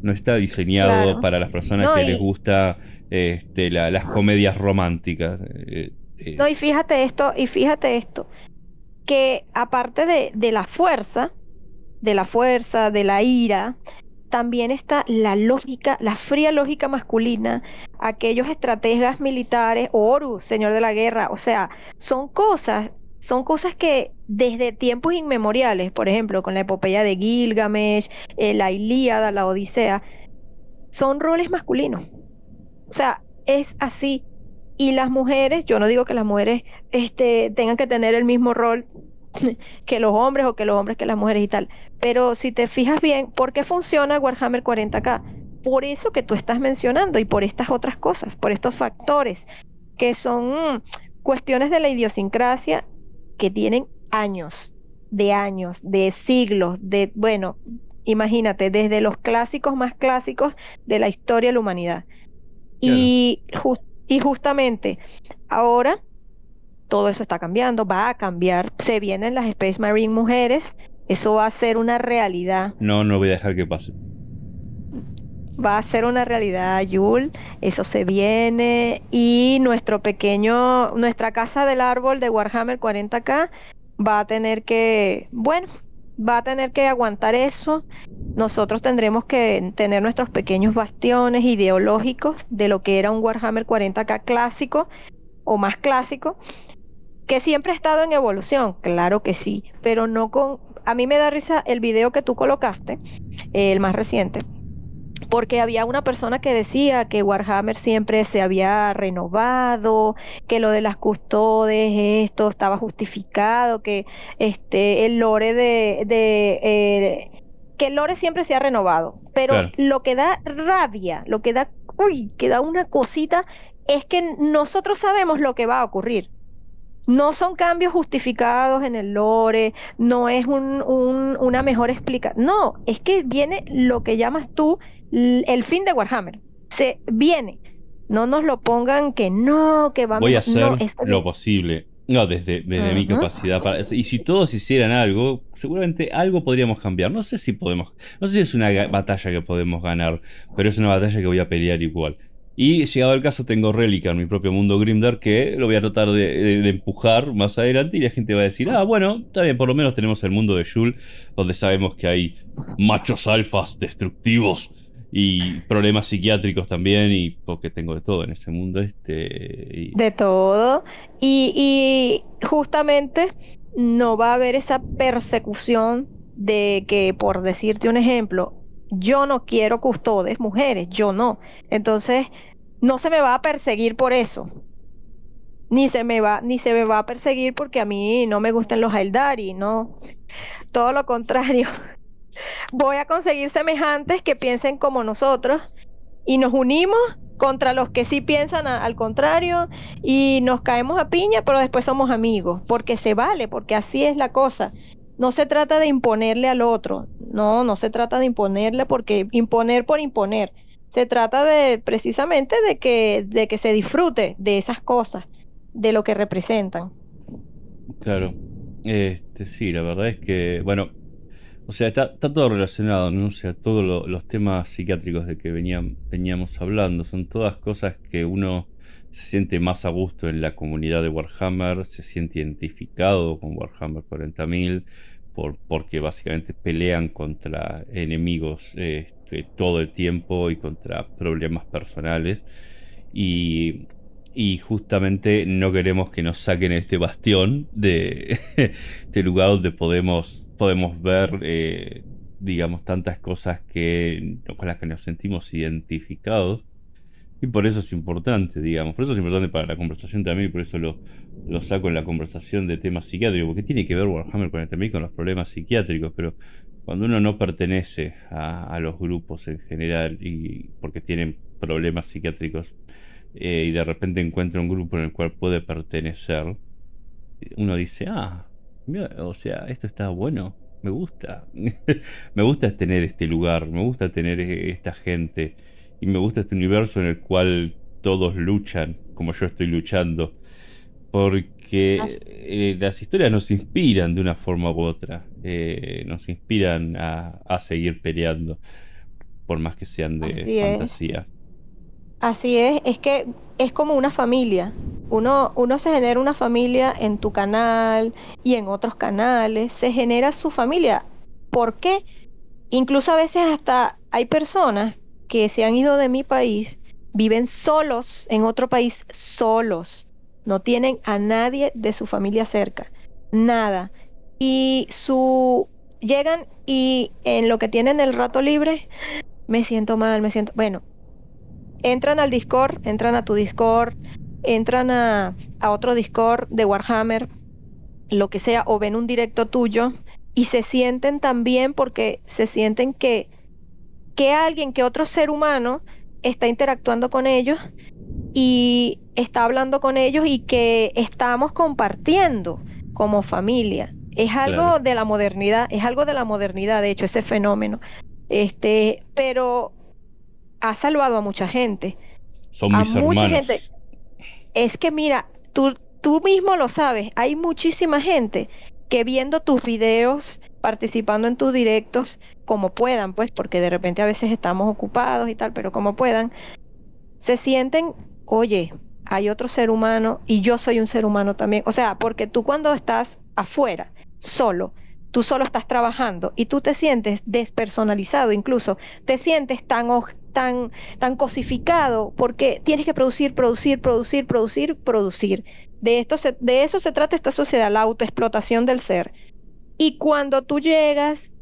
No está diseñado para las personas que les gusta este, las comedias románticas. Eh, eh. No, y fíjate esto, y fíjate esto, que aparte de, de la fuerza, de la fuerza, de la ira, también está la lógica, la fría lógica masculina, aquellos estrategas militares, Horus, señor de la guerra, o sea, son cosas, son cosas que desde tiempos inmemoriales, por ejemplo, con la epopeya de Gilgamesh, eh, la Ilíada, la Odisea, son roles masculinos. O sea, es así. Y las mujeres, yo no digo que las mujeres este, tengan que tener el mismo rol, que los hombres o que los hombres que las mujeres y tal. Pero si te fijas bien, ¿por qué funciona Warhammer 40K? Por eso que tú estás mencionando y por estas otras cosas, por estos factores que son mm, cuestiones de la idiosincrasia que tienen años, de años, de siglos, de, bueno, imagínate, desde los clásicos más clásicos de la historia de la humanidad. Y, y justamente ahora todo eso está cambiando, va a cambiar, se vienen las Space Marine mujeres, eso va a ser una realidad. No, no voy a dejar que pase. Va a ser una realidad, Yul, eso se viene y nuestro pequeño, nuestra casa del árbol de Warhammer 40K va a tener que, bueno, va a tener que aguantar eso. Nosotros tendremos que tener nuestros pequeños bastiones ideológicos de lo que era un Warhammer 40K clásico o más clásico que siempre ha estado en evolución, claro que sí, pero no con... A mí me da risa el video que tú colocaste, el más reciente, porque había una persona que decía que Warhammer siempre se había renovado, que lo de las custodes, esto estaba justificado, que este el lore de, eh, que el lore siempre se ha renovado. Pero lo que da rabia, lo que da, uy, que da una cosita, es que nosotros sabemos lo que va a ocurrir. No son cambios justificados en el lore, no es una mejor explicación. No, es que viene lo que llamas tú el fin de Warhammer. Se viene. No nos lo pongan que no, que vamos Voy a hacer lo posible. No, desde, desde mi capacidad. Para, y si todos hicieran algo, seguramente algo podríamos cambiar. No sé si podemos. No sé si es una batalla que podemos ganar, pero es una batalla que voy a pelear igual. Y llegado el caso, tengo en mi propio mundo Grimdark que lo voy a tratar de, empujar más adelante y la gente va a decir, ah, bueno, está bien, por lo menos tenemos el mundo de Jul, donde sabemos que hay machos alfas destructivos y problemas psiquiátricos también, y porque tengo de todo en ese mundo. este De todo. y justamente no va a haber esa persecución de que, por decirte un ejemplo, yo no quiero custodes mujeres, yo no. Entonces, no se me va a perseguir por eso. Ni se me va, ni se me va a perseguir porque a mí no me gustan los aldari, no. Todo lo contrario. Voy a conseguir semejantes que piensen como nosotros y nos unimos contra los que sí piensan al contrario y nos caemos a piña, pero después somos amigos, porque se vale, porque así es la cosa no se trata de imponerle al otro, no, no se trata de imponerle porque imponer por imponer, se trata de precisamente de que, de que se disfrute de esas cosas, de lo que representan. Claro, este sí, la verdad es que, bueno, o sea, está, todo relacionado, ¿no? O sea, todos los temas psiquiátricos de que veníamos hablando, son todas cosas que uno se siente más a gusto en la comunidad de Warhammer, se siente identificado con Warhammer 40.000, porque básicamente pelean contra enemigos este, todo el tiempo y contra problemas personales. Y, justamente no queremos que nos saquen este bastión de este lugar donde podemos, podemos ver, eh, digamos, tantas cosas que, con las que nos sentimos identificados. Y por eso es importante, digamos, por eso es importante para la conversación también, y por eso lo, lo saco en la conversación de temas psiquiátricos, porque tiene que ver Warhammer este, también con los problemas psiquiátricos, pero cuando uno no pertenece a, los grupos en general y porque tienen problemas psiquiátricos eh, y de repente encuentra un grupo en el cual puede pertenecer, uno dice, ah, o sea, esto está bueno, me gusta, me gusta tener este lugar, me gusta tener e, esta gente y me gusta este universo en el cual todos luchan como yo estoy luchando porque ah. eh, las historias nos inspiran de una forma u otra. Eh, nos inspiran a, seguir peleando. Por más que sean de fantasía. Así es, es que es como una familia. Uno, uno se genera una familia en tu canal y en otros canales. Se genera su familia. ¿Por qué? Incluso a veces hasta hay personas que se han ido de mi país, viven solos en otro país, solos no tienen a nadie de su familia cerca, nada. Y su llegan y en lo que tienen el rato libre, me siento mal, me siento, bueno, entran al Discord, entran a tu Discord, entran a, otro Discord de Warhammer, lo que sea, o ven un directo tuyo y se sienten también porque se sienten que, que alguien, que otro ser humano está interactuando con ellos y está hablando con ellos y que estamos compartiendo como familia. Es algo de la modernidad, es algo de la modernidad, de hecho, ese fenómeno. Este, pero ha salvado a mucha gente. Son a mucha gente. Es que mira, tú, tú mismo lo sabes, hay muchísima gente que viendo tus videos, participando en tus directos, como puedan, pues, porque de repente a veces estamos ocupados y tal, pero como puedan, se sienten oye, hay otro ser humano y yo soy un ser humano también. O sea, porque tú cuando estás afuera, solo, tú solo estás trabajando y tú te sientes despersonalizado incluso, te sientes tan, tan, tan cosificado porque tienes que producir, producir, producir, producir, producir. De, esto de eso se trata esta sociedad, la autoexplotación del ser. Y cuando tú llegas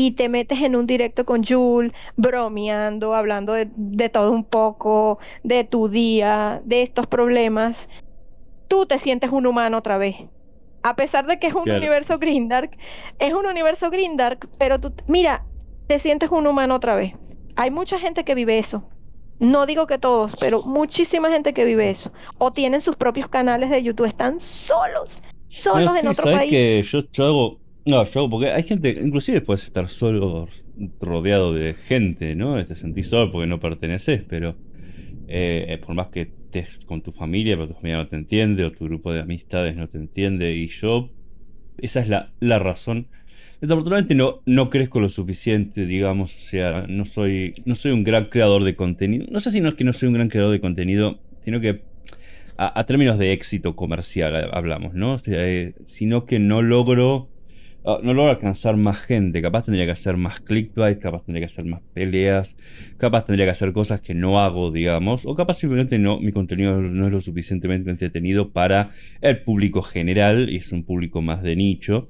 y te metes en un directo con Jul, bromeando, hablando de, todo un poco, de tu día, de estos problemas, tú te sientes un humano otra vez. A pesar de que es un universo universo Dark... es un universo Dark... pero tú, mira, te sientes un humano otra vez. Hay mucha gente que vive eso. No digo que todos, pero muchísima gente que vive eso. O tienen sus propios canales de YouTube, están solos, solos en otro país. Que yo hago no, yo, porque hay gente, inclusive puedes estar solo, rodeado de gente, ¿no? Te sentís solo porque no perteneces, pero eh, por más que estés con tu familia, pero tu familia no te entiende, o tu grupo de amistades no te entiende, y yo, esa es la, razón. Desafortunadamente no, no crezco lo suficiente, digamos, o sea, no soy, no soy un gran creador de contenido. No sé si no es que no soy un gran creador de contenido, sino que a, términos de éxito comercial hablamos, ¿no? O sea, eh, sino que no logro Ah, no logro alcanzar más gente. Capaz tendría que hacer más clickbait, capaz tendría que hacer más peleas, capaz tendría que hacer cosas que no hago, digamos, o capaz simplemente no, mi contenido no es lo suficientemente entretenido para el público general y es un público más de nicho.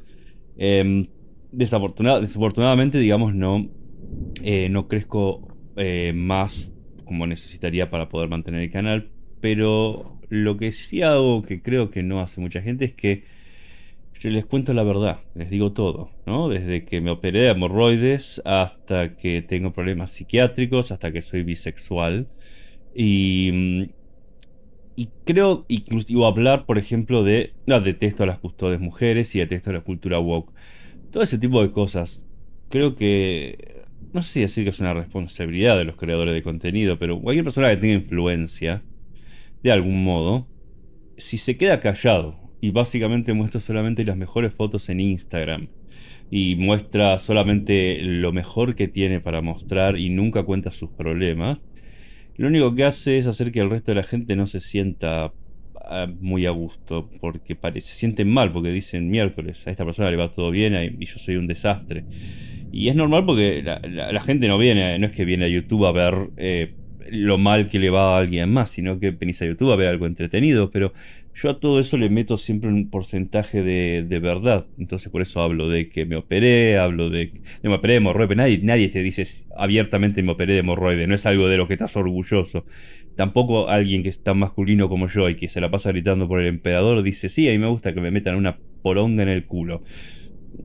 Em, desafortunadamente, digamos, no, eh, no crezco eh, más como necesitaría para poder mantener el canal, pero lo que sí hago que creo que no hace mucha gente es que yo les cuento la verdad, les digo todo, ¿no? Desde que me operé de hemorroides hasta que tengo problemas psiquiátricos, hasta que soy bisexual. Y, y creo, inclusive hablar, por ejemplo, de, no, detesto a las custodes mujeres y detesto a la cultura woke. Todo ese tipo de cosas. Creo que, no sé si decir que es una responsabilidad de los creadores de contenido, pero cualquier persona que tenga influencia, de algún modo, si se queda callado y básicamente muestra solamente las mejores fotos en Instagram. Y muestra solamente lo mejor que tiene para mostrar y nunca cuenta sus problemas. Lo único que hace es hacer que el resto de la gente no se sienta ah, muy a gusto porque parece, se sienten mal porque dicen miércoles, a esta persona le va todo bien y yo soy un desastre. Y es normal porque la, gente no viene, no es que viene a YouTube a ver eh, lo mal que le va a alguien más, sino que venís a YouTube a ver algo entretenido, pero yo a todo eso le meto siempre un porcentaje de, de verdad. Entonces por eso hablo de que me operé, hablo de que me operé de morroide, Nadie, nadie te dice abiertamente me operé de morroide, No es algo de lo que estás orgulloso. Tampoco alguien que es tan masculino como yo y que se la pasa gritando por el emperador dice, sí, a mí me gusta que me metan una poronga en el culo.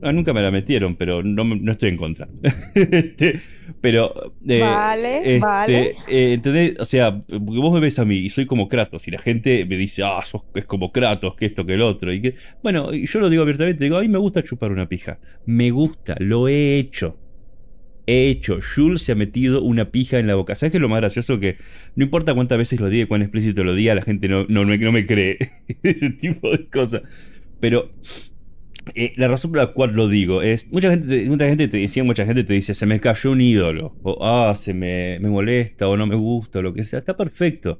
Ah, nunca me la metieron, pero no, estoy en contra. Este, pero. Eh, vale, este, vale. Eh, ¿Entendés? O sea, vos me ves a mí y soy como Kratos, y la gente me dice, ah, sos, es como Kratos, que esto, que el otro. Y que, bueno, yo lo digo abiertamente, digo, a mí me gusta chupar una pija. Me gusta, lo he hecho. He hecho, Jules se ha metido una pija en la boca. ¿Sabes qué es lo más gracioso? Que no importa cuántas veces lo diga, cuán explícito lo diga, la gente no, me, no me cree. Ese tipo de cosas. Pero eh, la razón por la cual lo digo es, mucha gente, mucha gente te decía, mucha gente te dice, se me cayó un ídolo, o ah, se me, molesta, o no me gusta, o lo que sea, está perfecto.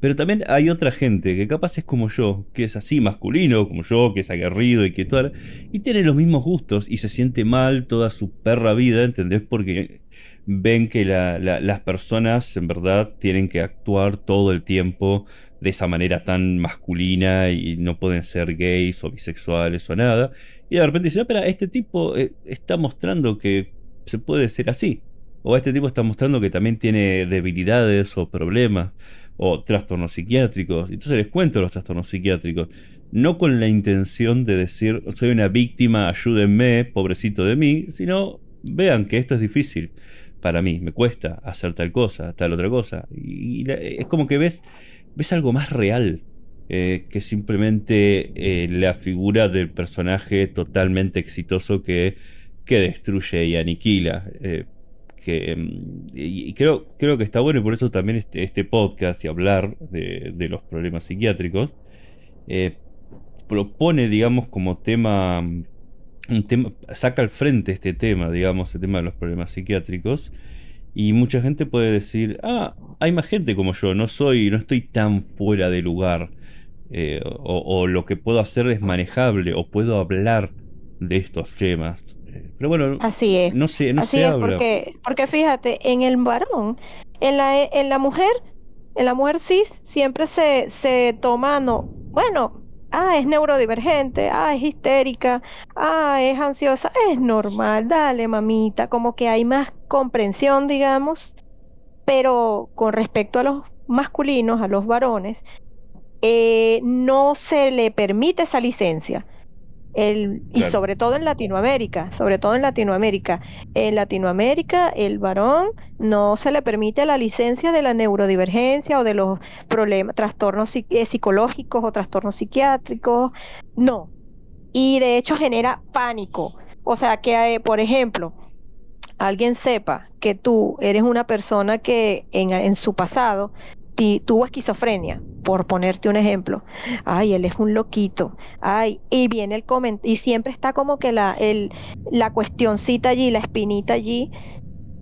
Pero también hay otra gente que capaz es como yo, que es así masculino, como yo, que es aguerrido y que tal, y tiene los mismos gustos y se siente mal toda su perra vida, ¿entendés? Porque ven que las personas en verdad tienen que actuar todo el tiempo de esa manera tan masculina y no pueden ser gays o bisexuales o nada. Y de repente dicen, ah, este tipo eh, está mostrando que se puede ser así. O este tipo está mostrando que también tiene debilidades o problemas o trastornos psiquiátricos. Entonces les cuento los trastornos psiquiátricos. No con la intención de decir, soy una víctima, ayúdenme, pobrecito de mí, sino vean que esto es difícil para mí, me cuesta hacer tal cosa, tal otra cosa. Y, es como que ves es algo más real eh, que simplemente eh, la figura del personaje totalmente exitoso que, destruye y aniquila. Eh, que, em, y creo, que está bueno y por eso también este, este podcast y hablar de, los problemas psiquiátricos propone, digamos, como tema, tema, saca al frente este tema, digamos, el tema de los problemas psiquiátricos. Y mucha gente puede decir, ah, hay más gente como yo, no soy, no estoy tan fuera de lugar. Eh, o, lo que puedo hacer es manejable, o puedo hablar de estos temas. Eh, pero bueno, así es. No se, no así es habla. Porque, porque fíjate, en el varón, en la, en la mujer, en la mujer cis, siempre se, se toma, bueno, ah, es neurodivergente, ah, es histérica, ah, es ansiosa, es normal, dale mamita, como que hay más comprensión, digamos, pero con respecto a los masculinos, a los varones, eh, no se le permite esa licencia. Y sobre todo en Latinoamérica, sobre todo en Latinoamérica. En Latinoamérica el varón no se le permite la licencia de la neurodivergencia o de los problemas, trastornos eh, psicológicos o trastornos psiquiátricos, no. Y de hecho genera pánico. O sea que, eh, por ejemplo, alguien sepa que tú eres una persona que en, su pasado tuvo esquizofrenia, por ponerte un ejemplo. Ay, él es un loquito. Ay, y viene el comentario, y siempre está como que la, el, la cuestioncita allí, la espinita allí.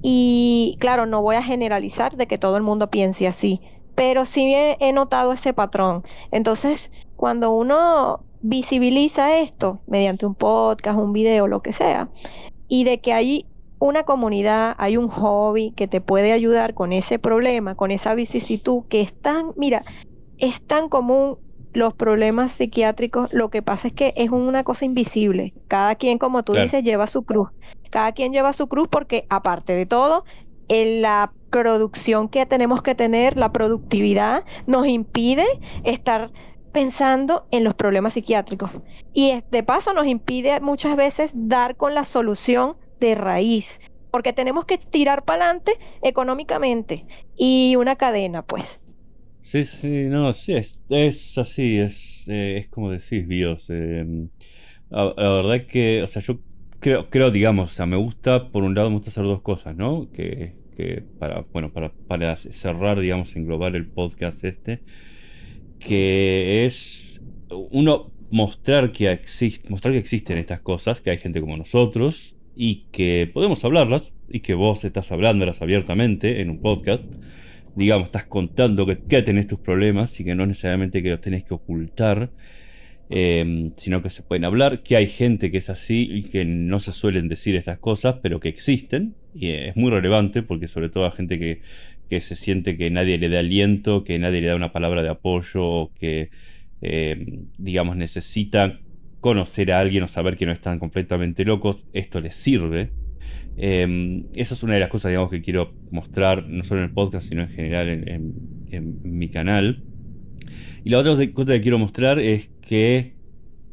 Y claro, no voy a generalizar de que todo el mundo piense así, pero sí he, he notado ese patrón. Entonces, cuando uno visibiliza esto mediante un podcast, un video, lo que sea, y de que hay una comunidad, hay un hobby que te puede ayudar con ese problema, con esa vicisitud que es tan, mira, es tan común los problemas psiquiátricos, lo que pasa es que es una cosa invisible. Cada quien, como tú dices, lleva su cruz. Cada quien lleva su cruz porque, aparte de todo, en la producción que tenemos que tener, la productividad, nos impide estar pensando en los problemas psiquiátricos. Y de paso nos impide muchas veces dar con la solución de raíz, porque tenemos que tirar para adelante económicamente y una cadena, pues. Sí, sí, no, sí, es, es así, es, eh, como decís, Dios. Em, la, verdad que, o sea, yo creo, creo, digamos, o sea, me gusta, por un lado, me gusta hacer dos cosas, ¿no? Que, que para, bueno, para, cerrar, digamos, englobar el podcast este, que es, uno, mostrar que, mostrar que existen estas cosas, que hay gente como nosotros, y que podemos hablarlas y que vos estás hablándolas abiertamente en un podcast, digamos, estás contando que, tenés tus problemas y que no necesariamente que los tenés que ocultar, em, sino que se pueden hablar, que hay gente que es así y que no se suelen decir estas cosas, pero que existen, y es muy relevante porque sobre todo a gente que, se siente que nadie le da aliento, que nadie le da una palabra de apoyo, que, em, digamos, necesita conocer a alguien o saber que no están completamente locos, esto les sirve. Esa em, eso es una de las cosas digamos, que quiero mostrar, no solo en el podcast, sino en general en, mi canal. Y la otra cosa que quiero mostrar es que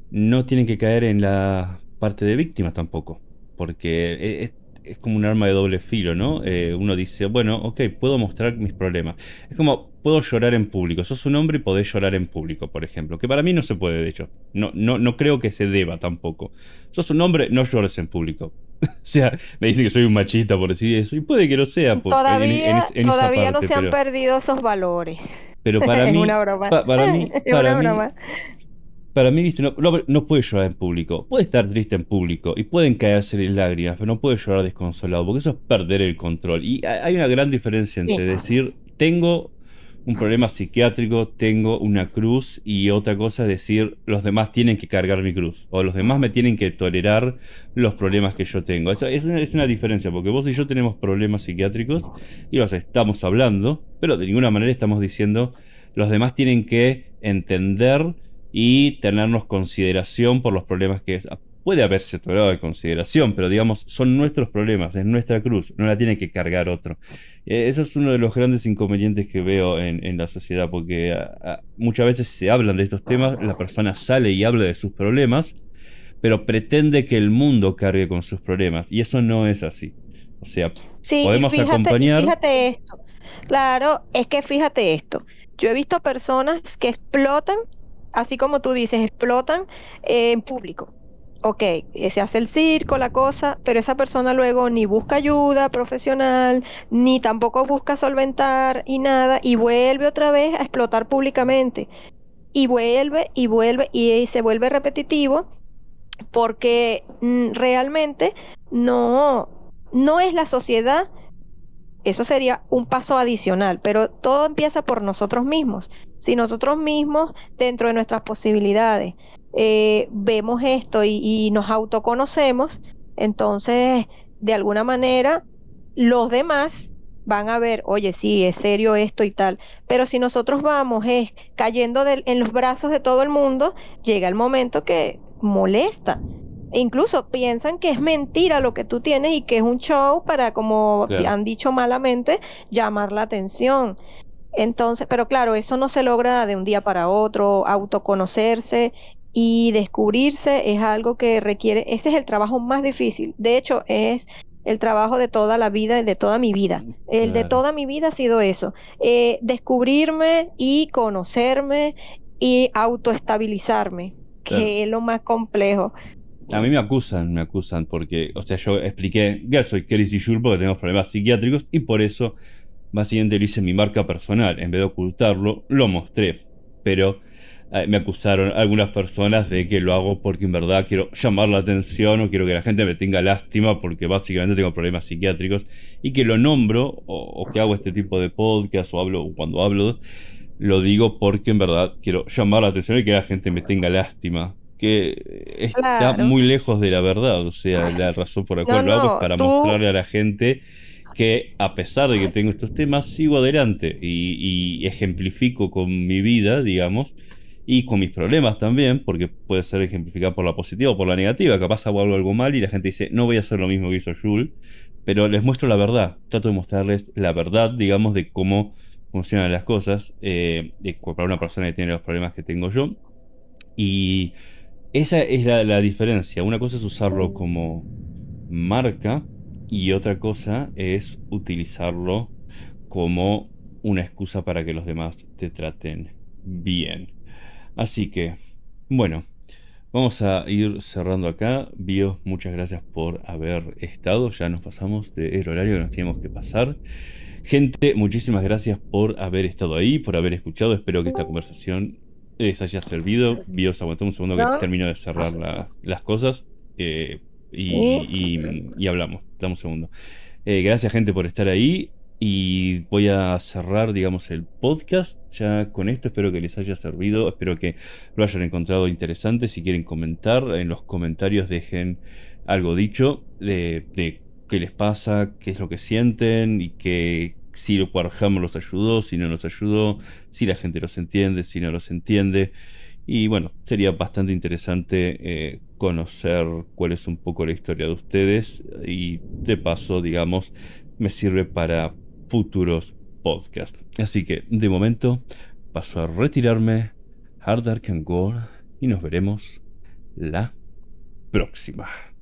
no tienen que caer en la parte de víctimas tampoco, porque e, es, es como un arma de doble filo, ¿no? Eh, uno dice, bueno, ok, puedo mostrar mis problemas. Es como, puedo llorar en público. Sos un hombre y podés llorar en público, por ejemplo. Que para mí no se puede, de hecho. No, no, no creo que se deba tampoco. Sos un hombre, no llores en público. o sea, me dicen que soy un machista por decir eso. Y puede que lo sea. Pues, todavía no se han perdido esos valores. Pero para mí, para mí, para mí, para mí, viste, no, puede llorar en público. Puede estar triste en público y pueden caerse en lágrimas, pero no puede llorar desconsolado, porque eso es perder el control. Y hay una gran diferencia entre decir, tengo un problema psiquiátrico, tengo una cruz, y otra cosa es decir, los demás tienen que cargar mi cruz, o los demás me tienen que tolerar los problemas que yo tengo. Eso es una, es una diferencia, porque vos y yo tenemos problemas psiquiátricos y los estamos hablando, pero de ninguna manera estamos diciendo, los demás tienen que entender y tenernos consideración por los problemas que Puede haberse cierto de consideración, pero digamos, son nuestros problemas, es nuestra cruz, no la tiene que cargar otro. Eh, eso es uno de los grandes inconvenientes que veo en, la sociedad, porque ah, ah, muchas veces se hablan de estos temas, la persona sale y habla de sus problemas, pero pretende que el mundo cargue con sus problemas, y eso no es así. O sea, sí, podemos acompañar. Fíjate esto. Claro, es que fíjate esto. Yo he visto personas que explotan así como tú dices, explotan en público. Ok, eh, se hace el circo, la cosa, pero esa persona luego ni busca ayuda profesional, ni tampoco busca solventar y nada, y vuelve otra vez a explotar públicamente. Y vuelve y vuelve y, eh, se vuelve repetitivo porque mm, realmente no, no es la sociedad eso sería un paso adicional, pero todo empieza por nosotros mismos. Si nosotros mismos, dentro de nuestras posibilidades, eh, vemos esto y, nos autoconocemos, entonces, de alguna manera, los demás van a ver, oye, sí, es serio esto y tal. Pero si nosotros vamos eh, cayendo en los brazos de todo el mundo, llega el momento que molesta. E incluso piensan que es mentira lo que tú tienes y que es un show para, como han dicho malamente, llamar la atención. Entonces, pero claro, eso no se logra de un día para otro, autoconocerse y descubrirse es algo que requiere, ese es el trabajo más difícil. De hecho, es el trabajo de toda la vida y de toda mi vida. Mm, el de toda mi vida ha sido eso, eh, descubrirme y conocerme y autoestabilizarme, que es lo más complejo. A mí me acusan, me acusan porque, o sea, yo expliqué, que soy Kelly Jur porque tengo problemas psiquiátricos y por eso, siguiente lo hice mi marca personal. En vez de ocultarlo, lo mostré. Pero eh, me acusaron algunas personas de que lo hago porque en verdad quiero llamar la atención o quiero que la gente me tenga lástima porque básicamente tengo problemas psiquiátricos y que lo nombro o, que hago este tipo de podcast o hablo o cuando hablo, lo digo porque en verdad quiero llamar la atención y que la gente me tenga lástima que está muy lejos de la verdad. O sea, la razón por la cual lo hago es para mostrarle a la gente que a pesar de que tengo estos temas, sigo adelante y, ejemplifico con mi vida, digamos, y con mis problemas también, porque puede ser ejemplificado por la positiva o por la negativa. Capaz hago algo mal y la gente dice, no voy a hacer lo mismo que hizo Jules, pero les muestro la verdad. Trato de mostrarles la verdad, digamos, de cómo funcionan las cosas eh, para una persona que tiene los problemas que tengo yo. Y esa es la, diferencia. Una cosa es usarlo como marca y otra cosa es utilizarlo como una excusa para que los demás te traten bien. Así que, bueno, vamos a ir cerrando acá. Bios, muchas gracias por haber estado. Ya nos pasamos del horario que nos tenemos que pasar. Gente, muchísimas gracias por haber estado ahí, por haber escuchado. Espero que esta conversación les haya servido. Víos aguantamos un segundo que termino de cerrar las cosas. Eh, y, hablamos. Dame un segundo. Eh, gracias, gente, por estar ahí. Y voy a cerrar, digamos, el podcast ya con esto. Espero que les haya servido. Espero que lo hayan encontrado interesante. Si quieren comentar, en los comentarios dejen algo dicho de, de qué les pasa, qué es lo que sienten y qué, si Warhammer los ayudó, si no los ayudó, si la gente los entiende, si no los entiende. Y bueno, sería bastante interesante eh, conocer cuál es un poco la historia de ustedes y de paso, digamos, me sirve para futuros podcasts. Así que, de momento, paso a retirarme. Hard Dark and go, y nos veremos la próxima.